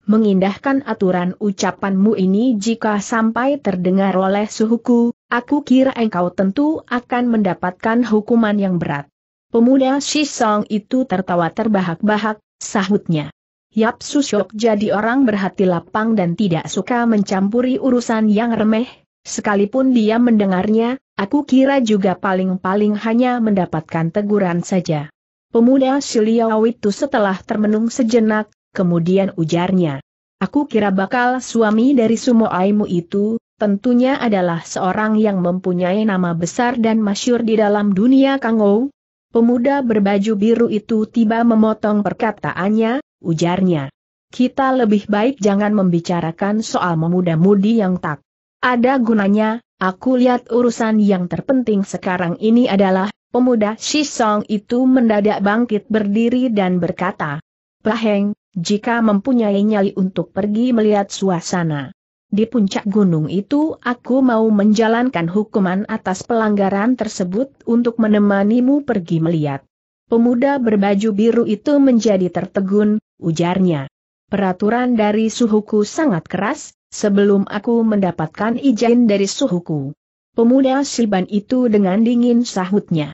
mengindahkan aturan ucapanmu ini jika sampai terdengar oleh suhuku, aku kira engkau tentu akan mendapatkan hukuman yang berat. Pemuda Shisong itu tertawa terbahak-bahak, sahutnya. Yap Susyok jadi orang berhati lapang dan tidak suka mencampuri urusan yang remeh, sekalipun dia mendengarnya, aku kira juga paling-paling hanya mendapatkan teguran saja. Pemuda Siliawit itu setelah termenung sejenak, Kemudian ujarnya, Aku kira bakal suami dari sumo aimu itu, tentunya adalah seorang yang mempunyai nama besar dan masyur di dalam dunia Kangou. Pemuda berbaju biru itu tiba memotong perkataannya, ujarnya. Kita lebih baik jangan membicarakan soal memuda-mudi yang tak ada gunanya, aku lihat urusan yang terpenting sekarang ini adalah, pemuda Shisong itu mendadak bangkit berdiri dan berkata, Paheng, jika mempunyai nyali untuk pergi melihat suasana. Di puncak gunung itu aku mau menjalankan hukuman atas pelanggaran tersebut untuk menemanimu pergi melihat. Pemuda berbaju biru itu menjadi tertegun, ujarnya. Peraturan dari suhuku sangat keras, sebelum aku mendapatkan izin dari suhuku. Pemuda Silban itu dengan dingin sahutnya.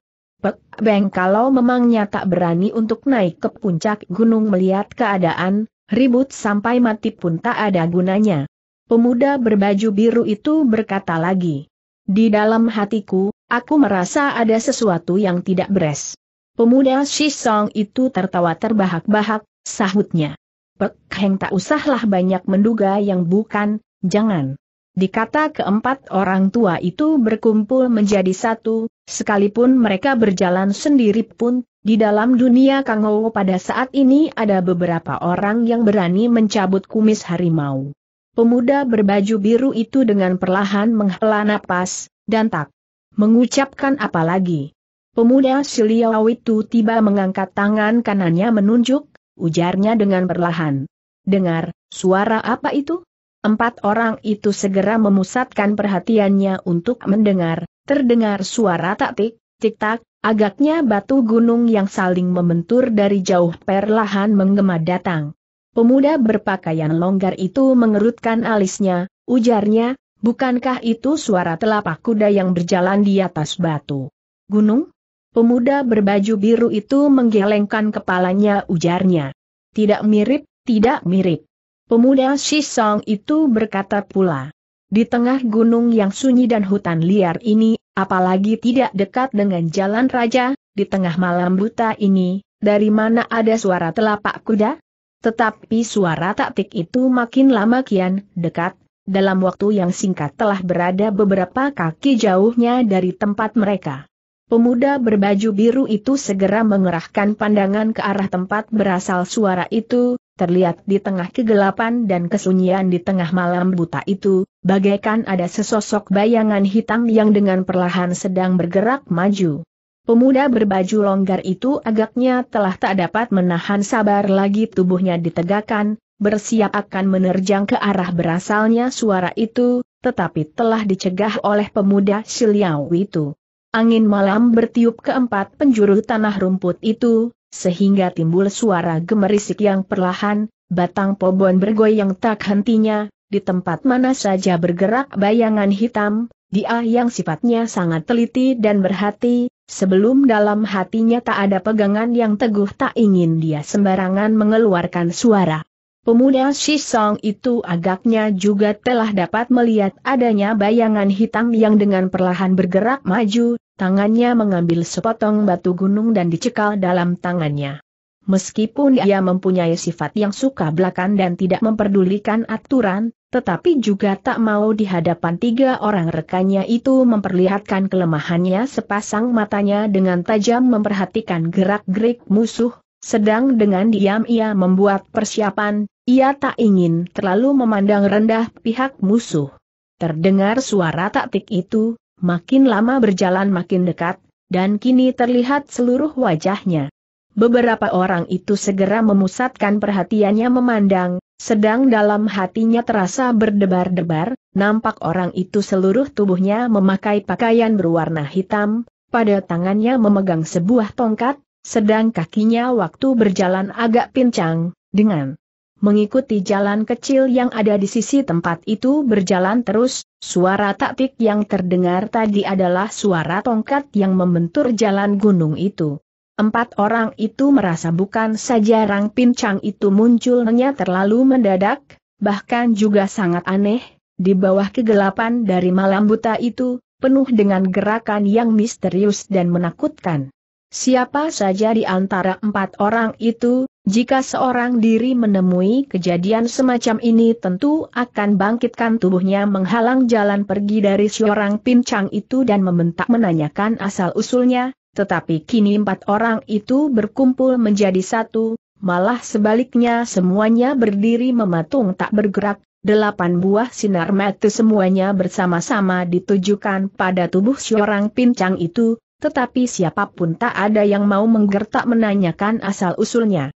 Beng kalau memangnya tak berani untuk naik ke puncak gunung melihat keadaan, ribut sampai mati pun tak ada gunanya. Pemuda berbaju biru itu berkata lagi. Di dalam hatiku, aku merasa ada sesuatu yang tidak beres. Pemuda Shisong itu tertawa terbahak-bahak, sahutnya. Pek Heng tak usahlah banyak menduga yang bukan, jangan. Dikata keempat orang tua itu berkumpul menjadi satu, sekalipun mereka berjalan sendiri pun, di dalam dunia Kangou pada saat ini ada beberapa orang yang berani mencabut kumis harimau. Pemuda berbaju biru itu dengan perlahan menghela napas, dan tak mengucapkan apa lagi. Pemuda Siliau itu tiba mengangkat tangan kanannya menunjuk, ujarnya dengan perlahan. Dengar, suara apa itu? Empat orang itu segera memusatkan perhatiannya untuk mendengar, terdengar suara taktik, tik-tak, agaknya batu gunung yang saling membentur dari jauh perlahan menggema datang. Pemuda berpakaian longgar itu mengerutkan alisnya, ujarnya, bukankah itu suara telapak kuda yang berjalan di atas batu? Gunung? Pemuda berbaju biru itu menggelengkan kepalanya ujarnya. Tidak mirip, tidak mirip. Pemuda Shisong itu berkata pula. Di tengah gunung yang sunyi dan hutan liar ini, apalagi tidak dekat dengan jalan raja, di tengah malam buta ini, dari mana ada suara telapak kuda? Tetapi suara taktik itu makin lama kian dekat, dalam waktu yang singkat telah berada beberapa kaki jauhnya dari tempat mereka. Pemuda berbaju biru itu segera mengerahkan pandangan ke arah tempat berasal suara itu, terlihat di tengah kegelapan dan kesunyian di tengah malam buta itu, bagaikan ada sesosok bayangan hitam yang dengan perlahan sedang bergerak maju. Pemuda berbaju longgar itu agaknya telah tak dapat menahan sabar lagi tubuhnya ditegakkan, bersiap akan menerjang ke arah berasalnya suara itu, tetapi telah dicegah oleh pemuda Siliau itu. Angin malam bertiup ke empat penjuru tanah rumput itu, sehingga timbul suara gemerisik yang perlahan, batang pobon bergoyang tak hentinya, di tempat mana saja bergerak bayangan hitam, dia yang sifatnya sangat teliti dan berhati, sebelum dalam hatinya tak ada pegangan yang teguh tak ingin dia sembarangan mengeluarkan suara. Pemuda Shisong itu agaknya juga telah dapat melihat adanya bayangan hitam yang dengan perlahan bergerak maju, tangannya mengambil sepotong batu gunung dan dicekal dalam tangannya. Meskipun ia mempunyai sifat yang suka belakang dan tidak memperdulikan aturan, tetapi juga tak mau di hadapan tiga orang rekannya itu memperlihatkan kelemahannya sepasang matanya dengan tajam memperhatikan gerak-gerik musuh, sedang dengan diam ia membuat persiapan, ia tak ingin terlalu memandang rendah pihak musuh. Terdengar suara taktik itu, makin lama berjalan makin dekat, dan kini terlihat seluruh wajahnya. Beberapa orang itu segera memusatkan perhatiannya memandang, sedang dalam hatinya terasa berdebar-debar, nampak orang itu seluruh tubuhnya memakai pakaian berwarna hitam, pada tangannya memegang sebuah tongkat, sedang kakinya waktu berjalan agak pincang, dengan mengikuti jalan kecil yang ada di sisi tempat itu berjalan terus, suara taktik yang terdengar tadi adalah suara tongkat yang membentur jalan gunung itu. Empat orang itu merasa bukan saja Rang Pincang itu munculnya terlalu mendadak, bahkan juga sangat aneh, di bawah kegelapan dari malam buta itu, penuh dengan gerakan yang misterius dan menakutkan. Siapa saja di antara empat orang itu, jika seorang diri menemui kejadian semacam ini tentu akan bangkitkan tubuhnya menghalang jalan pergi dari seorang pincang itu dan membentak menanyakan asal-usulnya, tetapi kini empat orang itu berkumpul menjadi satu, malah sebaliknya semuanya berdiri mematung tak bergerak, delapan buah sinar mata semuanya bersama-sama ditujukan pada tubuh seorang pincang itu, tetapi siapapun tak ada yang mau menggertak menanyakan asal-usulnya.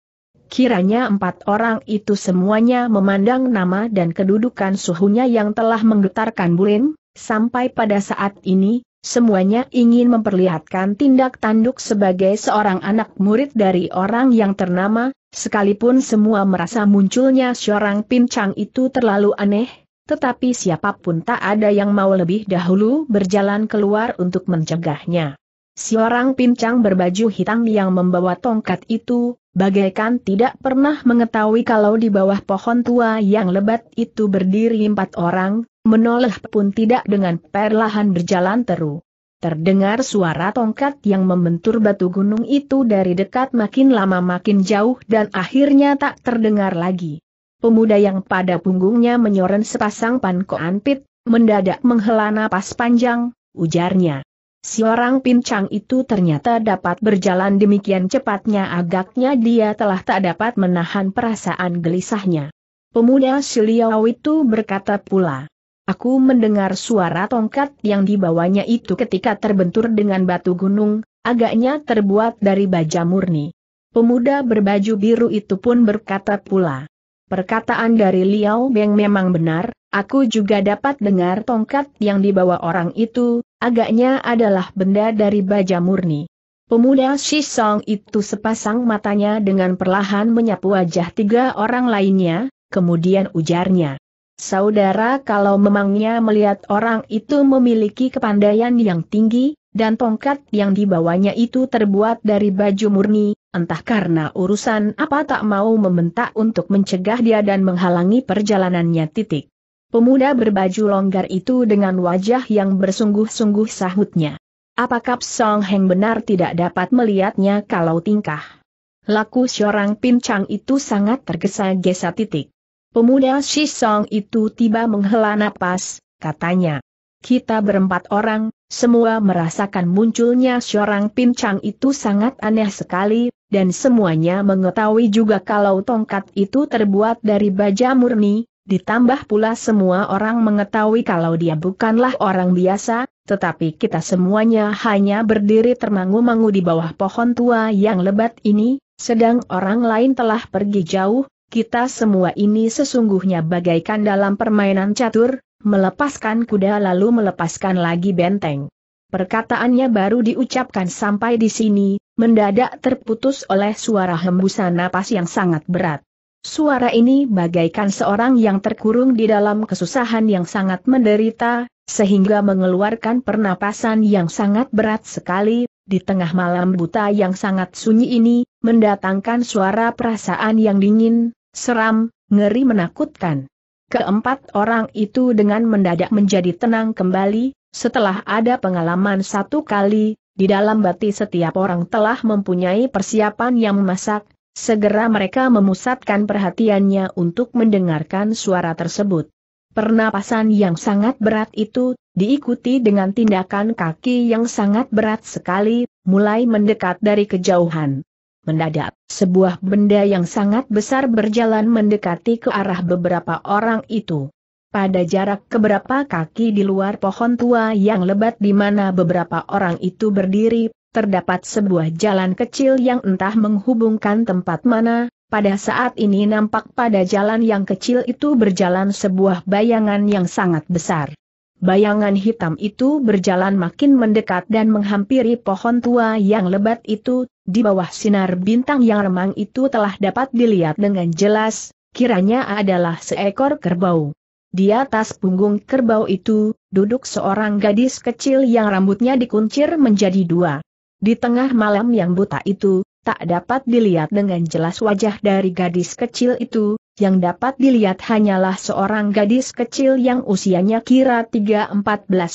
Kiranya empat orang itu semuanya memandang nama dan kedudukan suhunya yang telah menggetarkan Bulin, sampai pada saat ini, semuanya ingin memperlihatkan tindak tanduk sebagai seorang anak murid dari orang yang ternama, sekalipun semua merasa munculnya seorang pincang itu terlalu aneh, tetapi siapapun tak ada yang mau lebih dahulu berjalan keluar untuk mencegahnya. Si orang pincang berbaju hitam yang membawa tongkat itu, bagaikan tidak pernah mengetahui kalau di bawah pohon tua yang lebat itu berdiri empat orang, menoleh pun tidak dengan perlahan berjalan teru. Terdengar suara tongkat yang membentur batu gunung itu dari dekat makin lama makin jauh dan akhirnya tak terdengar lagi. Pemuda yang pada punggungnya menyoren sepasang pankoan pit, mendadak menghela napas panjang, ujarnya. Si orang pincang itu ternyata dapat berjalan demikian cepatnya agaknya dia telah tak dapat menahan perasaan gelisahnya. Pemuda Siliau itu berkata pula, Aku mendengar suara tongkat yang dibawanya itu ketika terbentur dengan batu gunung, agaknya terbuat dari baja murni. Pemuda berbaju biru itu pun berkata pula, Perkataan dari Liao Beng memang benar, aku juga dapat dengar tongkat yang dibawa orang itu, Agaknya adalah benda dari baja murni. Pemuda Shisong itu sepasang matanya dengan perlahan menyapu wajah tiga orang lainnya, kemudian ujarnya. Saudara kalau memangnya melihat orang itu memiliki kepandaian yang tinggi, dan tongkat yang dibawanya itu terbuat dari baju murni, entah karena urusan apa tak mau membentak untuk mencegah dia dan menghalangi perjalanannya titik. Pemuda berbaju longgar itu dengan wajah yang bersungguh-sungguh sahutnya. Apakah Song Heng benar tidak dapat melihatnya kalau tingkah? Laku seorang pincang itu sangat tergesa-gesa titik. Pemuda Si Song itu tiba menghela napas, katanya. Kita berempat orang, semua merasakan munculnya seorang pincang itu sangat aneh sekali, dan semuanya mengetahui juga kalau tongkat itu terbuat dari baja murni, Ditambah pula semua orang mengetahui kalau dia bukanlah orang biasa, tetapi kita semuanya hanya berdiri termangu-mangu di bawah pohon tua yang lebat ini, sedang orang lain telah pergi jauh, kita semua ini sesungguhnya bagaikan dalam permainan catur, melepaskan kuda lalu melepaskan lagi benteng. Perkataannya baru diucapkan sampai di sini, mendadak terputus oleh suara hembusan napas yang sangat berat. Suara ini bagaikan seorang yang terkurung di dalam kesusahan yang sangat menderita, sehingga mengeluarkan pernapasan yang sangat berat sekali, di tengah malam buta yang sangat sunyi ini, mendatangkan suara perasaan yang dingin, seram, ngeri menakutkan. Keempat orang itu dengan mendadak menjadi tenang kembali, setelah ada pengalaman satu kali, di dalam bati setiap orang telah mempunyai persiapan yang memasak, Segera mereka memusatkan perhatiannya untuk mendengarkan suara tersebut. Pernapasan yang sangat berat itu, diikuti dengan tindakan kaki yang sangat berat sekali, mulai mendekat dari kejauhan. Mendadak, sebuah benda yang sangat besar berjalan mendekati ke arah beberapa orang itu. Pada jarak keberapa kaki di luar pohon tua yang lebat di mana beberapa orang itu berdiri, terdapat sebuah jalan kecil yang entah menghubungkan tempat mana, pada saat ini nampak pada jalan yang kecil itu berjalan sebuah bayangan yang sangat besar. Bayangan hitam itu berjalan makin mendekat dan menghampiri pohon tua yang lebat itu, di bawah sinar bintang yang remang itu telah dapat dilihat dengan jelas, kiranya adalah seekor kerbau. Di atas punggung kerbau itu, duduk seorang gadis kecil yang rambutnya dikuncir menjadi dua. Di tengah malam yang buta itu, tak dapat dilihat dengan jelas wajah dari gadis kecil itu, yang dapat dilihat hanyalah seorang gadis kecil yang usianya kira 3-14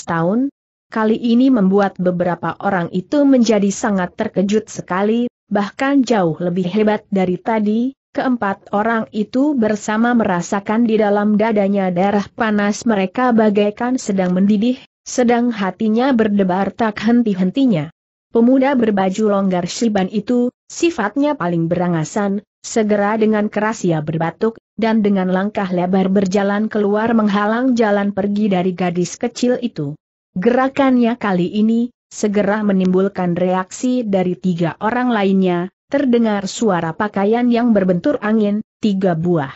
tahun. Kali ini membuat beberapa orang itu menjadi sangat terkejut sekali, bahkan jauh lebih hebat dari tadi, keempat orang itu bersama merasakan di dalam dadanya darah panas mereka bagaikan sedang mendidih, sedang hatinya berdebar tak henti-hentinya. Pemuda berbaju longgar Shiban itu, sifatnya paling berangasan, segera dengan keras ia berbatuk, dan dengan langkah lebar berjalan keluar menghalang jalan pergi dari gadis kecil itu. Gerakannya kali ini, segera menimbulkan reaksi dari tiga orang lainnya, terdengar suara pakaian yang berbentur angin, tiga buah.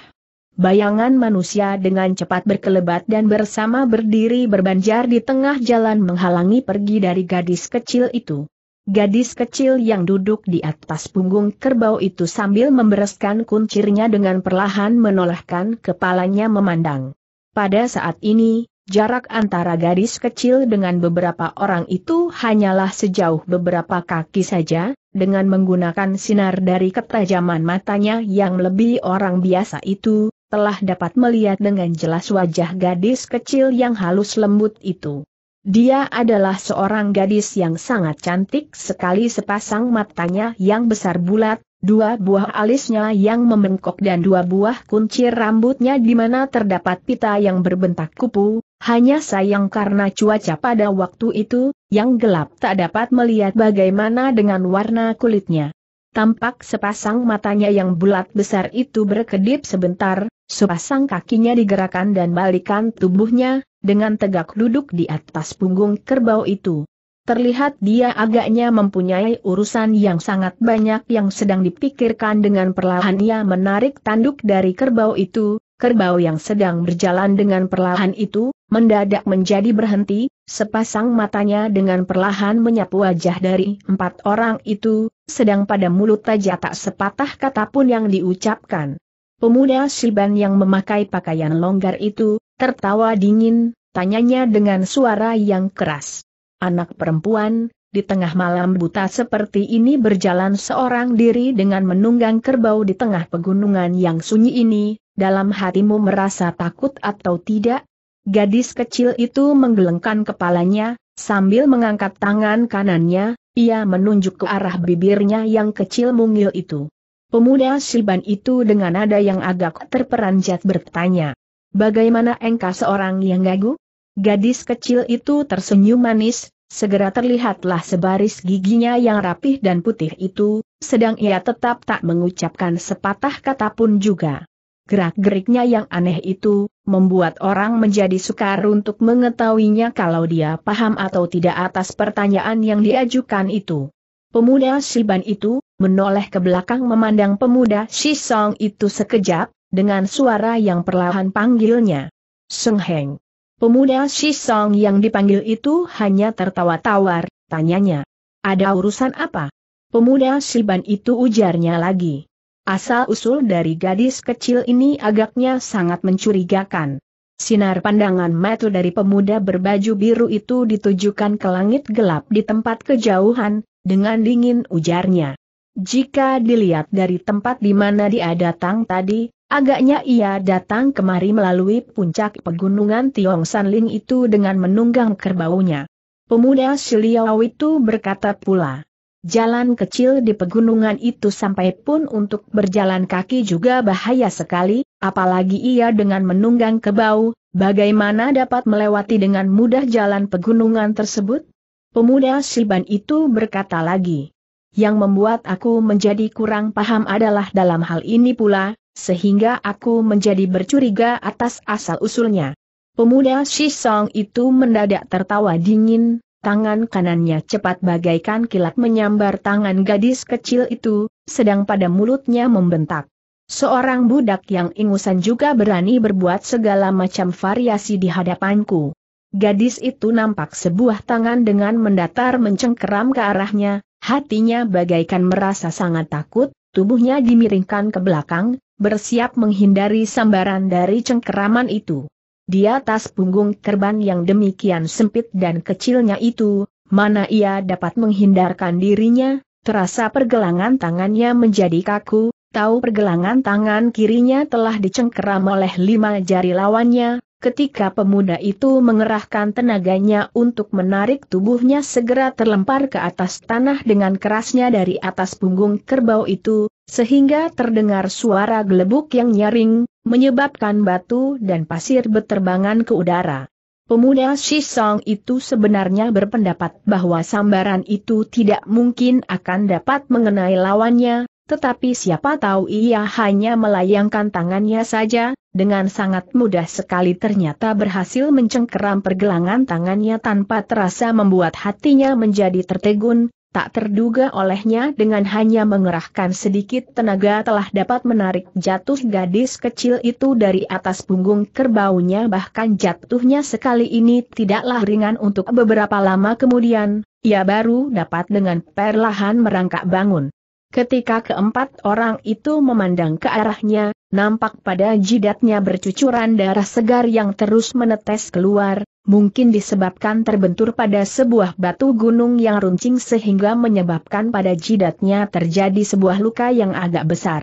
Bayangan manusia dengan cepat berkelebat dan bersama berdiri berbanjar di tengah jalan menghalangi pergi dari gadis kecil itu. Gadis kecil yang duduk di atas punggung kerbau itu sambil membereskan kuncirnya dengan perlahan menolehkan kepalanya memandang. Pada saat ini, jarak antara gadis kecil dengan beberapa orang itu hanyalah sejauh beberapa kaki saja, dengan menggunakan sinar dari ketajaman matanya yang lebih orang biasa itu, telah dapat melihat dengan jelas wajah gadis kecil yang halus lembut itu. Dia adalah seorang gadis yang sangat cantik sekali sepasang matanya yang besar bulat, dua buah alisnya yang membengkok dan dua buah kuncir rambutnya di mana terdapat pita yang berbentak kupu, hanya sayang karena cuaca pada waktu itu, yang gelap tak dapat melihat bagaimana dengan warna kulitnya. Tampak sepasang matanya yang bulat besar itu berkedip sebentar, sepasang kakinya digerakkan dan balikan tubuhnya, dengan tegak duduk di atas punggung kerbau itu. Terlihat dia agaknya mempunyai urusan yang sangat banyak yang sedang dipikirkan dengan perlahan ia menarik tanduk dari kerbau itu, kerbau yang sedang berjalan dengan perlahan itu, mendadak menjadi berhenti, sepasang matanya dengan perlahan menyapu wajah dari empat orang itu, sedang pada mulut saja tak sepatah kata pun yang diucapkan. Pemuda Siban yang memakai pakaian longgar itu, Tertawa dingin, tanyanya dengan suara yang keras. Anak perempuan, di tengah malam buta seperti ini berjalan seorang diri dengan menunggang kerbau di tengah pegunungan yang sunyi ini, dalam hatimu merasa takut atau tidak? Gadis kecil itu menggelengkan kepalanya, sambil mengangkat tangan kanannya, ia menunjuk ke arah bibirnya yang kecil mungil itu. Pemuda Siban itu dengan nada yang agak terperanjat bertanya, Bagaimana engkau seorang yang gagu? Gadis kecil itu tersenyum manis, segera terlihatlah sebaris giginya yang rapih dan putih itu, sedang ia tetap tak mengucapkan sepatah kata pun juga. Gerak-geriknya yang aneh itu, membuat orang menjadi sukar untuk mengetahuinya kalau dia paham atau tidak atas pertanyaan yang diajukan itu. Pemuda silban itu, menoleh ke belakang memandang pemuda Shisong itu sekejap, dengan suara yang perlahan panggilnya. Seng Heng. Pemuda Song yang dipanggil itu hanya tertawa tawar, tanyanya. Ada urusan apa? Pemuda Shiban itu ujarnya lagi. Asal-usul dari gadis kecil ini agaknya sangat mencurigakan. Sinar pandangan mata dari pemuda berbaju biru itu ditujukan ke langit gelap di tempat kejauhan, dengan dingin ujarnya. Jika dilihat dari tempat di mana dia datang tadi, Agaknya ia datang kemari melalui puncak pegunungan Tiong Sanling itu dengan menunggang kerbaunya. Pemuda Siliau itu berkata pula, jalan kecil di pegunungan itu sampai pun untuk berjalan kaki juga bahaya sekali, apalagi ia dengan menunggang kebau, bagaimana dapat melewati dengan mudah jalan pegunungan tersebut? Pemuda Siban itu berkata lagi, yang membuat aku menjadi kurang paham adalah dalam hal ini pula, sehingga aku menjadi bercuriga atas asal-usulnya. Pemuda Shisong itu mendadak tertawa dingin, tangan kanannya cepat bagaikan kilat menyambar tangan gadis kecil itu, sedang pada mulutnya membentak. Seorang budak yang ingusan juga berani berbuat segala macam variasi di hadapanku. Gadis itu nampak sebuah tangan dengan mendatar mencengkeram ke arahnya, hatinya bagaikan merasa sangat takut, tubuhnya dimiringkan ke belakang, bersiap menghindari sambaran dari cengkeraman itu. Di atas punggung kerban yang demikian sempit dan kecilnya itu, mana ia dapat menghindarkan dirinya, terasa pergelangan tangannya menjadi kaku, tahu pergelangan tangan kirinya telah dicengkeram oleh lima jari lawannya, Ketika pemuda itu mengerahkan tenaganya untuk menarik tubuhnya segera terlempar ke atas tanah dengan kerasnya dari atas punggung kerbau itu, sehingga terdengar suara gelebuk yang nyaring, menyebabkan batu dan pasir berterbangan ke udara. Pemuda Shisong itu sebenarnya berpendapat bahwa sambaran itu tidak mungkin akan dapat mengenai lawannya, tetapi siapa tahu ia hanya melayangkan tangannya saja, dengan sangat mudah sekali ternyata berhasil mencengkeram pergelangan tangannya tanpa terasa membuat hatinya menjadi tertegun, tak terduga olehnya dengan hanya mengerahkan sedikit tenaga telah dapat menarik jatuh gadis kecil itu dari atas punggung kerbaunya bahkan jatuhnya sekali ini tidaklah ringan untuk beberapa lama kemudian, ia baru dapat dengan perlahan merangkak bangun. Ketika keempat orang itu memandang ke arahnya, Nampak pada jidatnya bercucuran darah segar yang terus menetes keluar, mungkin disebabkan terbentur pada sebuah batu gunung yang runcing sehingga menyebabkan pada jidatnya terjadi sebuah luka yang agak besar.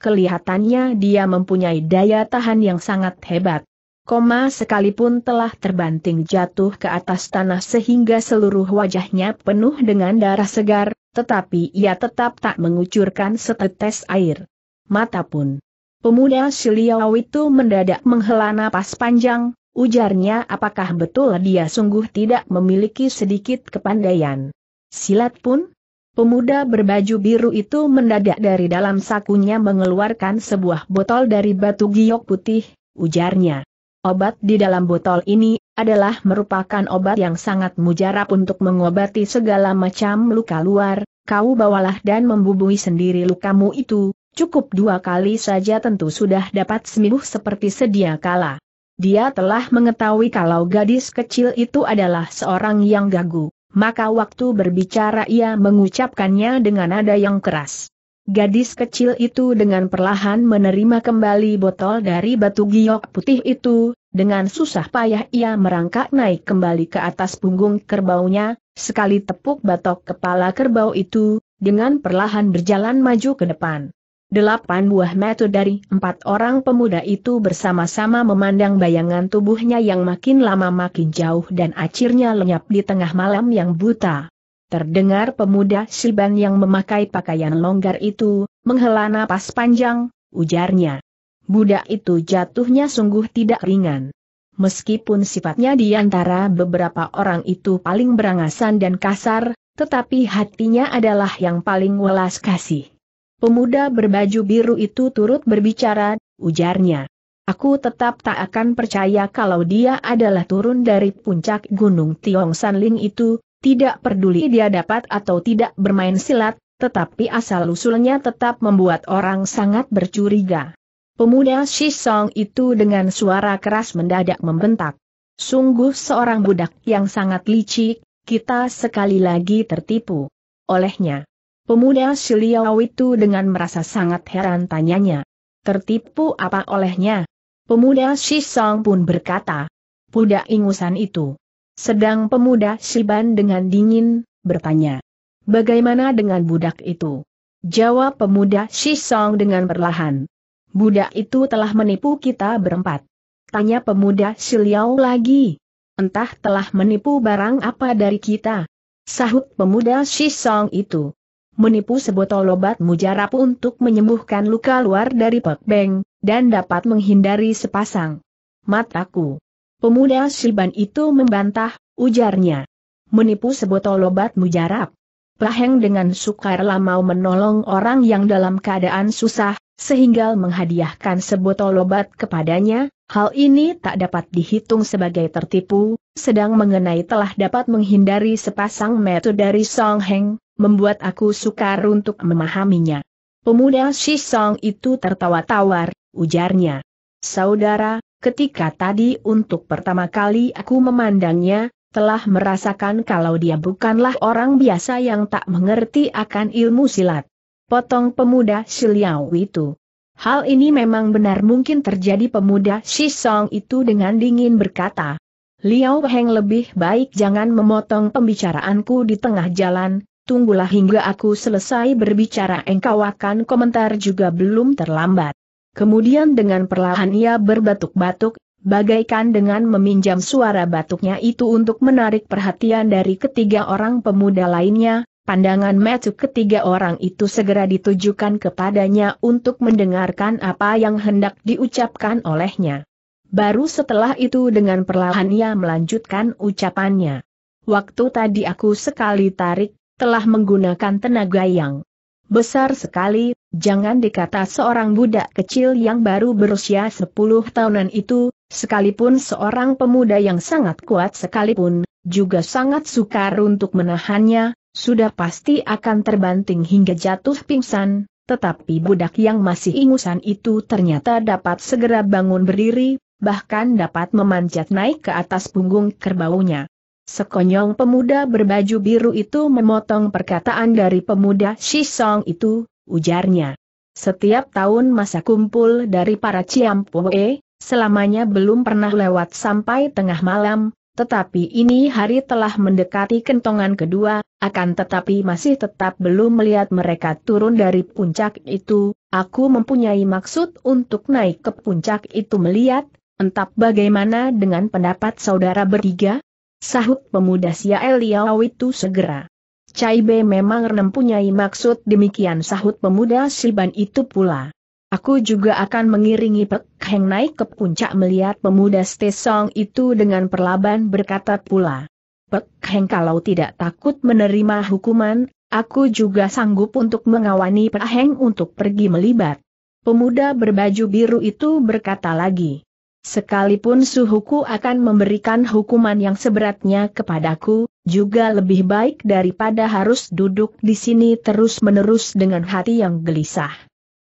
Kelihatannya dia mempunyai daya tahan yang sangat hebat. Koma sekalipun telah terbanting jatuh ke atas tanah sehingga seluruh wajahnya penuh dengan darah segar, tetapi ia tetap tak mengucurkan setetes air. Mata pun Pemuda Siliau itu mendadak menghela napas panjang, ujarnya apakah betul dia sungguh tidak memiliki sedikit kepandaian. Silat pun? Pemuda berbaju biru itu mendadak dari dalam sakunya mengeluarkan sebuah botol dari batu giok putih, ujarnya. Obat di dalam botol ini adalah merupakan obat yang sangat mujarab untuk mengobati segala macam luka luar, kau bawalah dan membubui sendiri lukamu itu, Cukup dua kali saja tentu sudah dapat sembuh seperti sedia kala. Dia telah mengetahui kalau gadis kecil itu adalah seorang yang gagu, maka waktu berbicara ia mengucapkannya dengan nada yang keras. Gadis kecil itu dengan perlahan menerima kembali botol dari batu giok putih itu, dengan susah payah ia merangkak naik kembali ke atas punggung kerbaunya, sekali tepuk batok kepala kerbau itu, dengan perlahan berjalan maju ke depan. Delapan buah mata dari empat orang pemuda itu bersama-sama memandang bayangan tubuhnya yang makin lama makin jauh dan akhirnya lenyap di tengah malam yang buta. Terdengar pemuda Siban yang memakai pakaian longgar itu, menghela napas panjang, ujarnya. Budak itu jatuhnya sungguh tidak ringan. Meskipun sifatnya di antara beberapa orang itu paling berangasan dan kasar, tetapi hatinya adalah yang paling welas kasih. Pemuda berbaju biru itu turut berbicara, ujarnya. Aku tetap tak akan percaya kalau dia adalah turun dari puncak gunung Tiong San Ling itu, tidak peduli dia dapat atau tidak bermain silat, tetapi asal-usulnya tetap membuat orang sangat bercuriga. Pemuda Shisong itu dengan suara keras mendadak membentak. Sungguh seorang budak yang sangat licik, kita sekali lagi tertipu olehnya. Pemuda Siliau itu dengan merasa sangat heran tanyanya. Tertipu apa olehnya? Pemuda Sisong pun berkata. Pudak ingusan itu. Sedang pemuda Siban dengan dingin, bertanya. Bagaimana dengan budak itu? Jawab pemuda Sisong dengan perlahan. Budak itu telah menipu kita berempat. Tanya pemuda Siliau lagi. Entah telah menipu barang apa dari kita. Sahut pemuda Sisong itu menipu sebotol obat mujarab untuk menyembuhkan luka luar dari Pek Beng, dan dapat menghindari sepasang mataku. Pemuda Siban itu membantah, ujarnya. Menipu sebotol obat mujarab. Paheng dengan sukar mau menolong orang yang dalam keadaan susah, sehingga menghadiahkan sebotol obat kepadanya, hal ini tak dapat dihitung sebagai tertipu, sedang mengenai telah dapat menghindari sepasang metode dari Song Heng, membuat aku sukar untuk memahaminya. Pemuda Shisong itu tertawa tawar, ujarnya. Saudara, ketika tadi untuk pertama kali aku memandangnya, telah merasakan kalau dia bukanlah orang biasa yang tak mengerti akan ilmu silat. Potong pemuda Siliau itu. Hal ini memang benar mungkin terjadi pemuda Shisong itu dengan dingin berkata. Liao Heng lebih baik jangan memotong pembicaraanku di tengah jalan, tunggulah hingga aku selesai berbicara engkau akan komentar juga belum terlambat. Kemudian dengan perlahan ia berbatuk-batuk, bagaikan dengan meminjam suara batuknya itu untuk menarik perhatian dari ketiga orang pemuda lainnya, pandangan metu ketiga orang itu segera ditujukan kepadanya untuk mendengarkan apa yang hendak diucapkan olehnya. Baru setelah itu dengan perlahan ia melanjutkan ucapannya. Waktu tadi aku sekali tarik, telah menggunakan tenaga yang besar sekali, jangan dikata seorang budak kecil yang baru berusia 10 tahunan itu, sekalipun seorang pemuda yang sangat kuat sekalipun, juga sangat sukar untuk menahannya, sudah pasti akan terbanting hingga jatuh pingsan, tetapi budak yang masih ingusan itu ternyata dapat segera bangun berdiri, bahkan dapat memanjat naik ke atas punggung kerbaunya. Sekonyong pemuda berbaju biru itu memotong perkataan dari pemuda Shisong itu, ujarnya. Setiap tahun masa kumpul dari para Ciampoe, selamanya belum pernah lewat sampai tengah malam, tetapi ini hari telah mendekati kentongan kedua, akan tetapi masih tetap belum melihat mereka turun dari puncak itu, aku mempunyai maksud untuk naik ke puncak itu melihat, entah bagaimana dengan pendapat saudara bertiga? Sahut pemuda Siael Liao itu segera. Cai Be memang mempunyai maksud demikian sahut pemuda Siban itu pula. Aku juga akan mengiringi Pek Heng naik ke puncak melihat pemuda Stesong itu dengan perlaban berkata pula. Pek Heng kalau tidak takut menerima hukuman, aku juga sanggup untuk mengawani Pek Heng untuk pergi melibat. Pemuda berbaju biru itu berkata lagi. Sekalipun suhuku akan memberikan hukuman yang seberatnya kepadaku, juga lebih baik daripada harus duduk di sini terus-menerus dengan hati yang gelisah.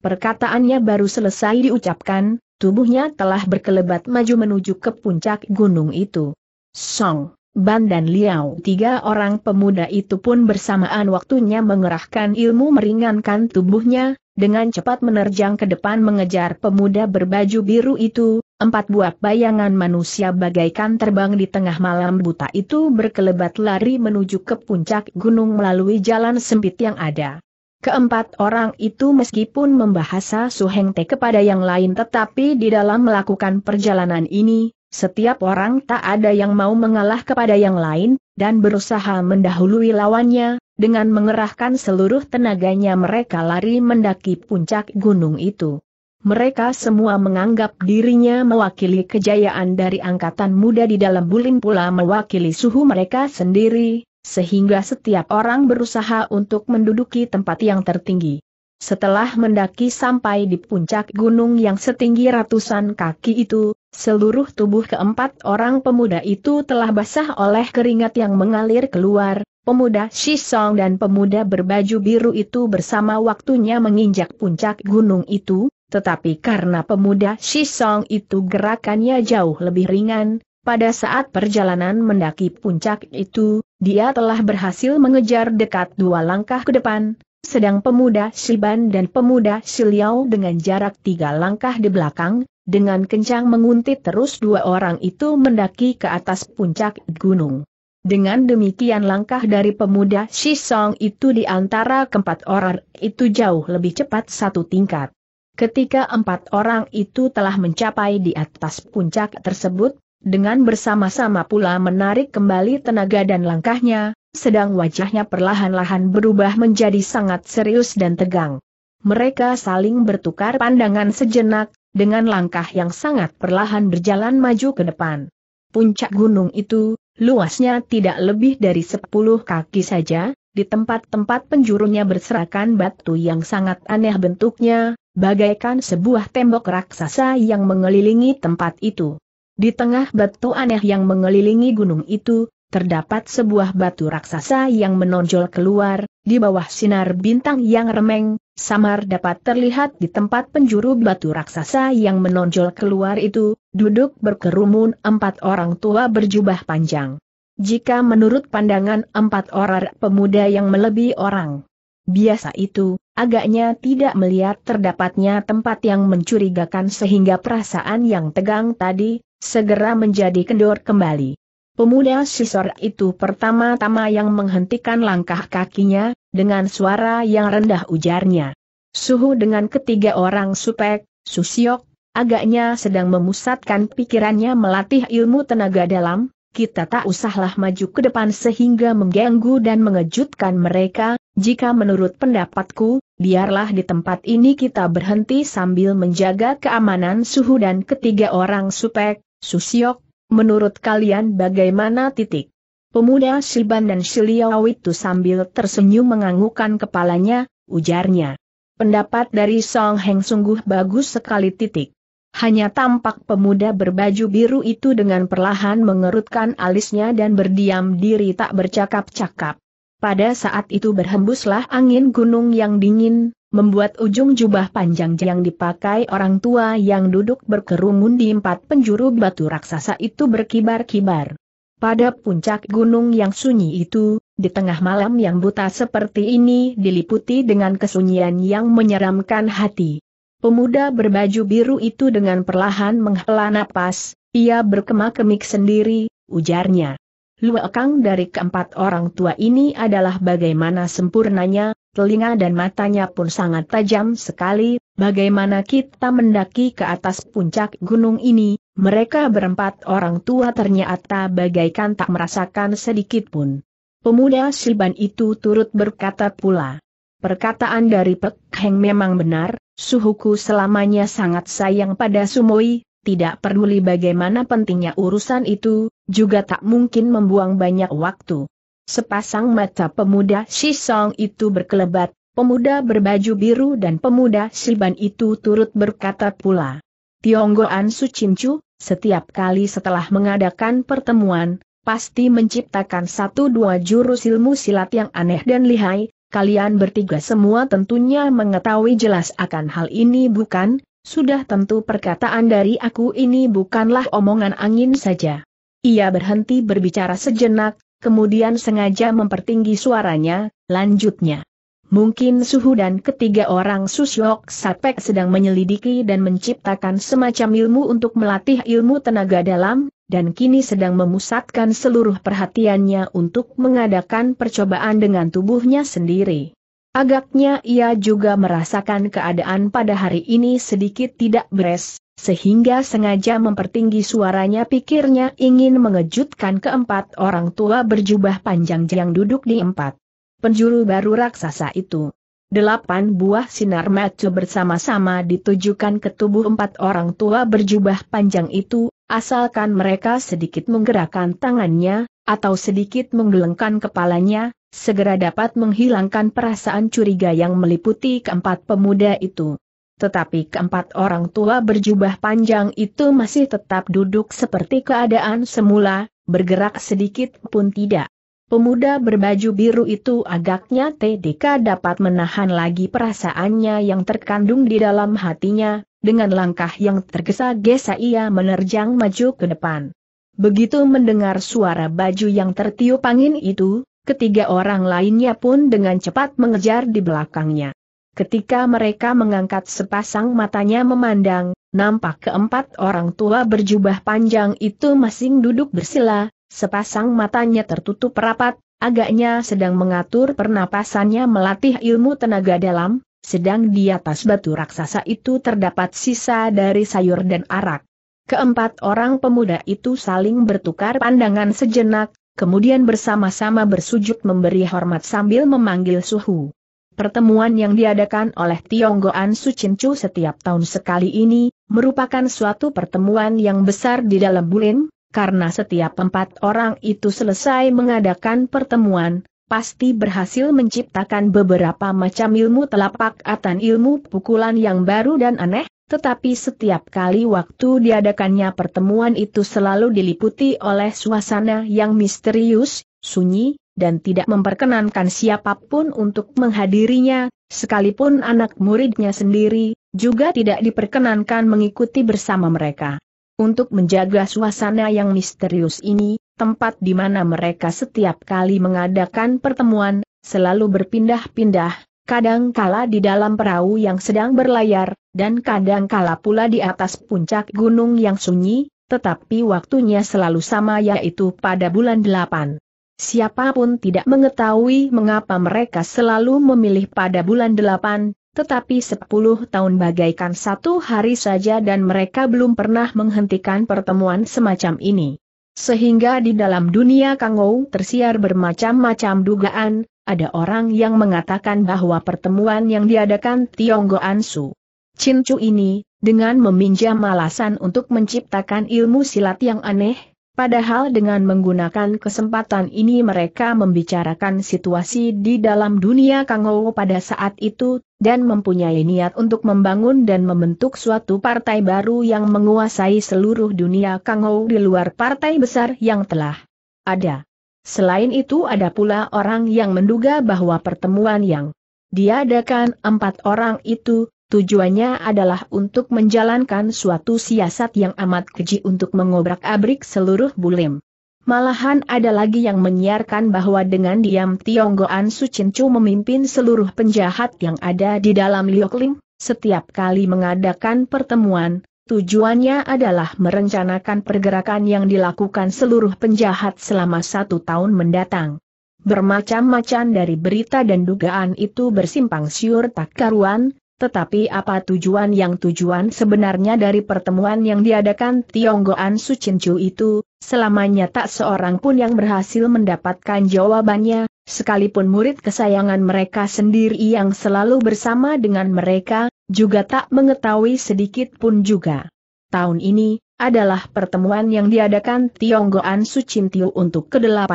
Perkataannya baru selesai diucapkan, tubuhnya telah berkelebat maju menuju ke puncak gunung itu. Song, Ban dan Liao tiga orang pemuda itu pun bersamaan waktunya mengerahkan ilmu meringankan tubuhnya, dengan cepat menerjang ke depan mengejar pemuda berbaju biru itu, empat buah bayangan manusia bagaikan terbang di tengah malam buta itu berkelebat lari menuju ke puncak gunung melalui jalan sempit yang ada. Keempat orang itu meskipun membahasa Suhengte kepada yang lain tetapi di dalam melakukan perjalanan ini, setiap orang tak ada yang mau mengalah kepada yang lain, dan berusaha mendahului lawannya, dengan mengerahkan seluruh tenaganya mereka lari mendaki puncak gunung itu. Mereka semua menganggap dirinya mewakili kejayaan dari angkatan muda di dalam bulin pula mewakili suhu mereka sendiri, sehingga setiap orang berusaha untuk menduduki tempat yang tertinggi. Setelah mendaki sampai di puncak gunung yang setinggi ratusan kaki itu, seluruh tubuh keempat orang pemuda itu telah basah oleh keringat yang mengalir keluar, Pemuda Shisong dan pemuda berbaju biru itu bersama waktunya menginjak puncak gunung itu, tetapi karena pemuda Shisong itu gerakannya jauh lebih ringan, pada saat perjalanan mendaki puncak itu, dia telah berhasil mengejar dekat dua langkah ke depan, sedang pemuda Shiban dan pemuda Shiliao dengan jarak tiga langkah di belakang, dengan kencang menguntit terus dua orang itu mendaki ke atas puncak gunung. Dengan demikian langkah dari pemuda Song itu di antara keempat orang itu jauh lebih cepat satu tingkat. Ketika empat orang itu telah mencapai di atas puncak tersebut, dengan bersama-sama pula menarik kembali tenaga dan langkahnya, sedang wajahnya perlahan-lahan berubah menjadi sangat serius dan tegang. Mereka saling bertukar pandangan sejenak, dengan langkah yang sangat perlahan berjalan maju ke depan. Puncak gunung itu, luasnya tidak lebih dari 10 kaki saja, di tempat-tempat penjurunya berserakan batu yang sangat aneh bentuknya, bagaikan sebuah tembok raksasa yang mengelilingi tempat itu. Di tengah batu aneh yang mengelilingi gunung itu, terdapat sebuah batu raksasa yang menonjol keluar, di bawah sinar bintang yang remeng, samar dapat terlihat di tempat penjuru batu raksasa yang menonjol keluar itu, duduk berkerumun empat orang tua berjubah panjang. Jika menurut pandangan empat orang pemuda yang melebihi orang biasa itu, agaknya tidak melihat terdapatnya tempat yang mencurigakan sehingga perasaan yang tegang tadi, segera menjadi kendor kembali. Pemuda sisor itu pertama-tama yang menghentikan langkah kakinya, dengan suara yang rendah ujarnya. Suhu dengan ketiga orang supek, susiok, agaknya sedang memusatkan pikirannya melatih ilmu tenaga dalam, kita tak usahlah maju ke depan sehingga mengganggu dan mengejutkan mereka, jika menurut pendapatku, biarlah di tempat ini kita berhenti sambil menjaga keamanan suhu dan ketiga orang supek, susiok, menurut kalian bagaimana titik? Pemuda Silban dan Siliau itu sambil tersenyum menganggukkan kepalanya, ujarnya. Pendapat dari Song Heng sungguh bagus sekali titik. Hanya tampak pemuda berbaju biru itu dengan perlahan mengerutkan alisnya dan berdiam diri tak bercakap-cakap. Pada saat itu berhembuslah angin gunung yang dingin, membuat ujung jubah panjang yang dipakai orang tua yang duduk berkerumun di empat penjuru batu raksasa itu berkibar-kibar. Pada puncak gunung yang sunyi itu, di tengah malam yang buta seperti ini diliputi dengan kesunyian yang menyeramkan hati. Pemuda berbaju biru itu dengan perlahan menghela napas, ia berkemak kemik sendiri, ujarnya. Luakang dari keempat orang tua ini adalah bagaimana sempurnanya, telinga dan matanya pun sangat tajam sekali, bagaimana kita mendaki ke atas puncak gunung ini, mereka berempat orang tua ternyata bagaikan tak merasakan sedikit pun. Pemuda Silban itu turut berkata pula. Perkataan dari Pek Heng memang benar, suhuku selamanya sangat sayang pada Sumoi, tidak peduli bagaimana pentingnya urusan itu, juga tak mungkin membuang banyak waktu. Sepasang mata pemuda si song itu berkelebat, pemuda berbaju biru dan pemuda Silban itu turut berkata pula. Tionggoan Cincu, setiap kali setelah mengadakan pertemuan, pasti menciptakan satu dua jurus ilmu silat yang aneh dan lihai, kalian bertiga semua tentunya mengetahui jelas akan hal ini bukan, sudah tentu perkataan dari aku ini bukanlah omongan angin saja. Ia berhenti berbicara sejenak, kemudian sengaja mempertinggi suaranya, lanjutnya. Mungkin Suhu dan ketiga orang Susyok Sapek sedang menyelidiki dan menciptakan semacam ilmu untuk melatih ilmu tenaga dalam, dan kini sedang memusatkan seluruh perhatiannya untuk mengadakan percobaan dengan tubuhnya sendiri. Agaknya ia juga merasakan keadaan pada hari ini sedikit tidak beres, sehingga sengaja mempertinggi suaranya pikirnya ingin mengejutkan keempat orang tua berjubah panjang yang duduk di empat penjuru baru raksasa itu. Delapan buah sinar mata bersama-sama ditujukan ke tubuh empat orang tua berjubah panjang itu, asalkan mereka sedikit menggerakkan tangannya, atau sedikit menggelengkan kepalanya, segera dapat menghilangkan perasaan curiga yang meliputi keempat pemuda itu. Tetapi keempat orang tua berjubah panjang itu masih tetap duduk seperti keadaan semula, bergerak sedikit pun tidak. Pemuda berbaju biru itu agaknya TDK dapat menahan lagi perasaannya yang terkandung di dalam hatinya, dengan langkah yang tergesa-gesa ia menerjang maju ke depan. Begitu mendengar suara baju yang tertiup angin itu, ketiga orang lainnya pun dengan cepat mengejar di belakangnya. Ketika mereka mengangkat sepasang matanya memandang, nampak keempat orang tua berjubah panjang itu masing duduk bersila, sepasang matanya tertutup rapat, agaknya sedang mengatur pernapasannya melatih ilmu tenaga dalam, sedang di atas batu raksasa itu terdapat sisa dari sayur dan arak. Keempat orang pemuda itu saling bertukar pandangan sejenak, kemudian bersama-sama bersujud memberi hormat sambil memanggil suhu. Pertemuan yang diadakan oleh Tionggoan Sucincu setiap tahun sekali ini, merupakan suatu pertemuan yang besar di dalam Bulin, karena setiap empat orang itu selesai mengadakan pertemuan, pasti berhasil menciptakan beberapa macam ilmu telapak atan ilmu pukulan yang baru dan aneh, tetapi setiap kali waktu diadakannya pertemuan itu selalu diliputi oleh suasana yang misterius, sunyi, dan tidak memperkenankan siapapun untuk menghadirinya, sekalipun anak muridnya sendiri, juga tidak diperkenankan mengikuti bersama mereka. Untuk menjaga suasana yang misterius ini, tempat di mana mereka setiap kali mengadakan pertemuan, selalu berpindah-pindah, kadangkala di dalam perahu yang sedang berlayar, dan kadangkala pula di atas puncak gunung yang sunyi, tetapi waktunya selalu sama yaitu pada bulan 8. Siapapun tidak mengetahui mengapa mereka selalu memilih pada bulan delapan, tetapi sepuluh tahun bagaikan satu hari saja dan mereka belum pernah menghentikan pertemuan semacam ini. Sehingga di dalam dunia Kangou tersiar bermacam-macam dugaan, ada orang yang mengatakan bahwa pertemuan yang diadakan Tionggo Ansu Cincu ini, dengan meminjam alasan untuk menciptakan ilmu silat yang aneh, Padahal dengan menggunakan kesempatan ini mereka membicarakan situasi di dalam dunia Kangou pada saat itu, dan mempunyai niat untuk membangun dan membentuk suatu partai baru yang menguasai seluruh dunia Kangou di luar partai besar yang telah ada. Selain itu ada pula orang yang menduga bahwa pertemuan yang diadakan empat orang itu, Tujuannya adalah untuk menjalankan suatu siasat yang amat keji untuk mengobrak-abrik seluruh bulim. Malahan ada lagi yang menyiarkan bahwa dengan diam Tionggoan Chu memimpin seluruh penjahat yang ada di dalam Liokling, setiap kali mengadakan pertemuan, tujuannya adalah merencanakan pergerakan yang dilakukan seluruh penjahat selama satu tahun mendatang. Bermacam-macam dari berita dan dugaan itu bersimpang siur tak karuan, tetapi apa tujuan yang tujuan sebenarnya dari pertemuan yang diadakan Tionggoan Sucincu itu, selamanya tak seorang pun yang berhasil mendapatkan jawabannya, sekalipun murid kesayangan mereka sendiri yang selalu bersama dengan mereka, juga tak mengetahui sedikit pun juga. Tahun ini, adalah pertemuan yang diadakan Tionggoan Sucintiu untuk ke-18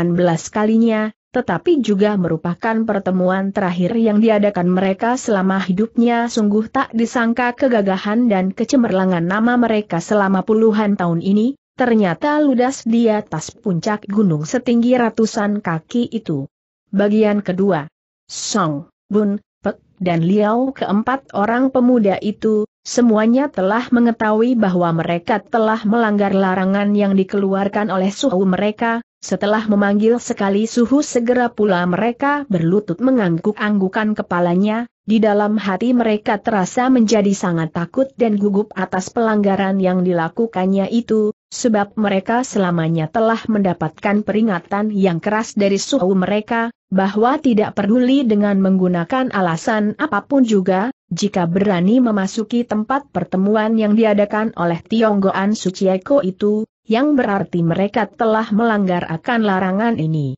kalinya, tetapi juga merupakan pertemuan terakhir yang diadakan mereka selama hidupnya sungguh tak disangka kegagahan dan kecemerlangan nama mereka selama puluhan tahun ini, ternyata ludas di atas puncak gunung setinggi ratusan kaki itu. Bagian kedua Song Bun, dan Liao keempat orang pemuda itu, semuanya telah mengetahui bahwa mereka telah melanggar larangan yang dikeluarkan oleh suhu mereka, setelah memanggil sekali suhu segera pula mereka berlutut mengangguk-anggukan kepalanya, di dalam hati mereka terasa menjadi sangat takut dan gugup atas pelanggaran yang dilakukannya itu, sebab mereka selamanya telah mendapatkan peringatan yang keras dari suhu mereka, bahwa tidak peduli dengan menggunakan alasan apapun juga, jika berani memasuki tempat pertemuan yang diadakan oleh Tionggoan Sucieko itu, yang berarti mereka telah melanggar akan larangan ini.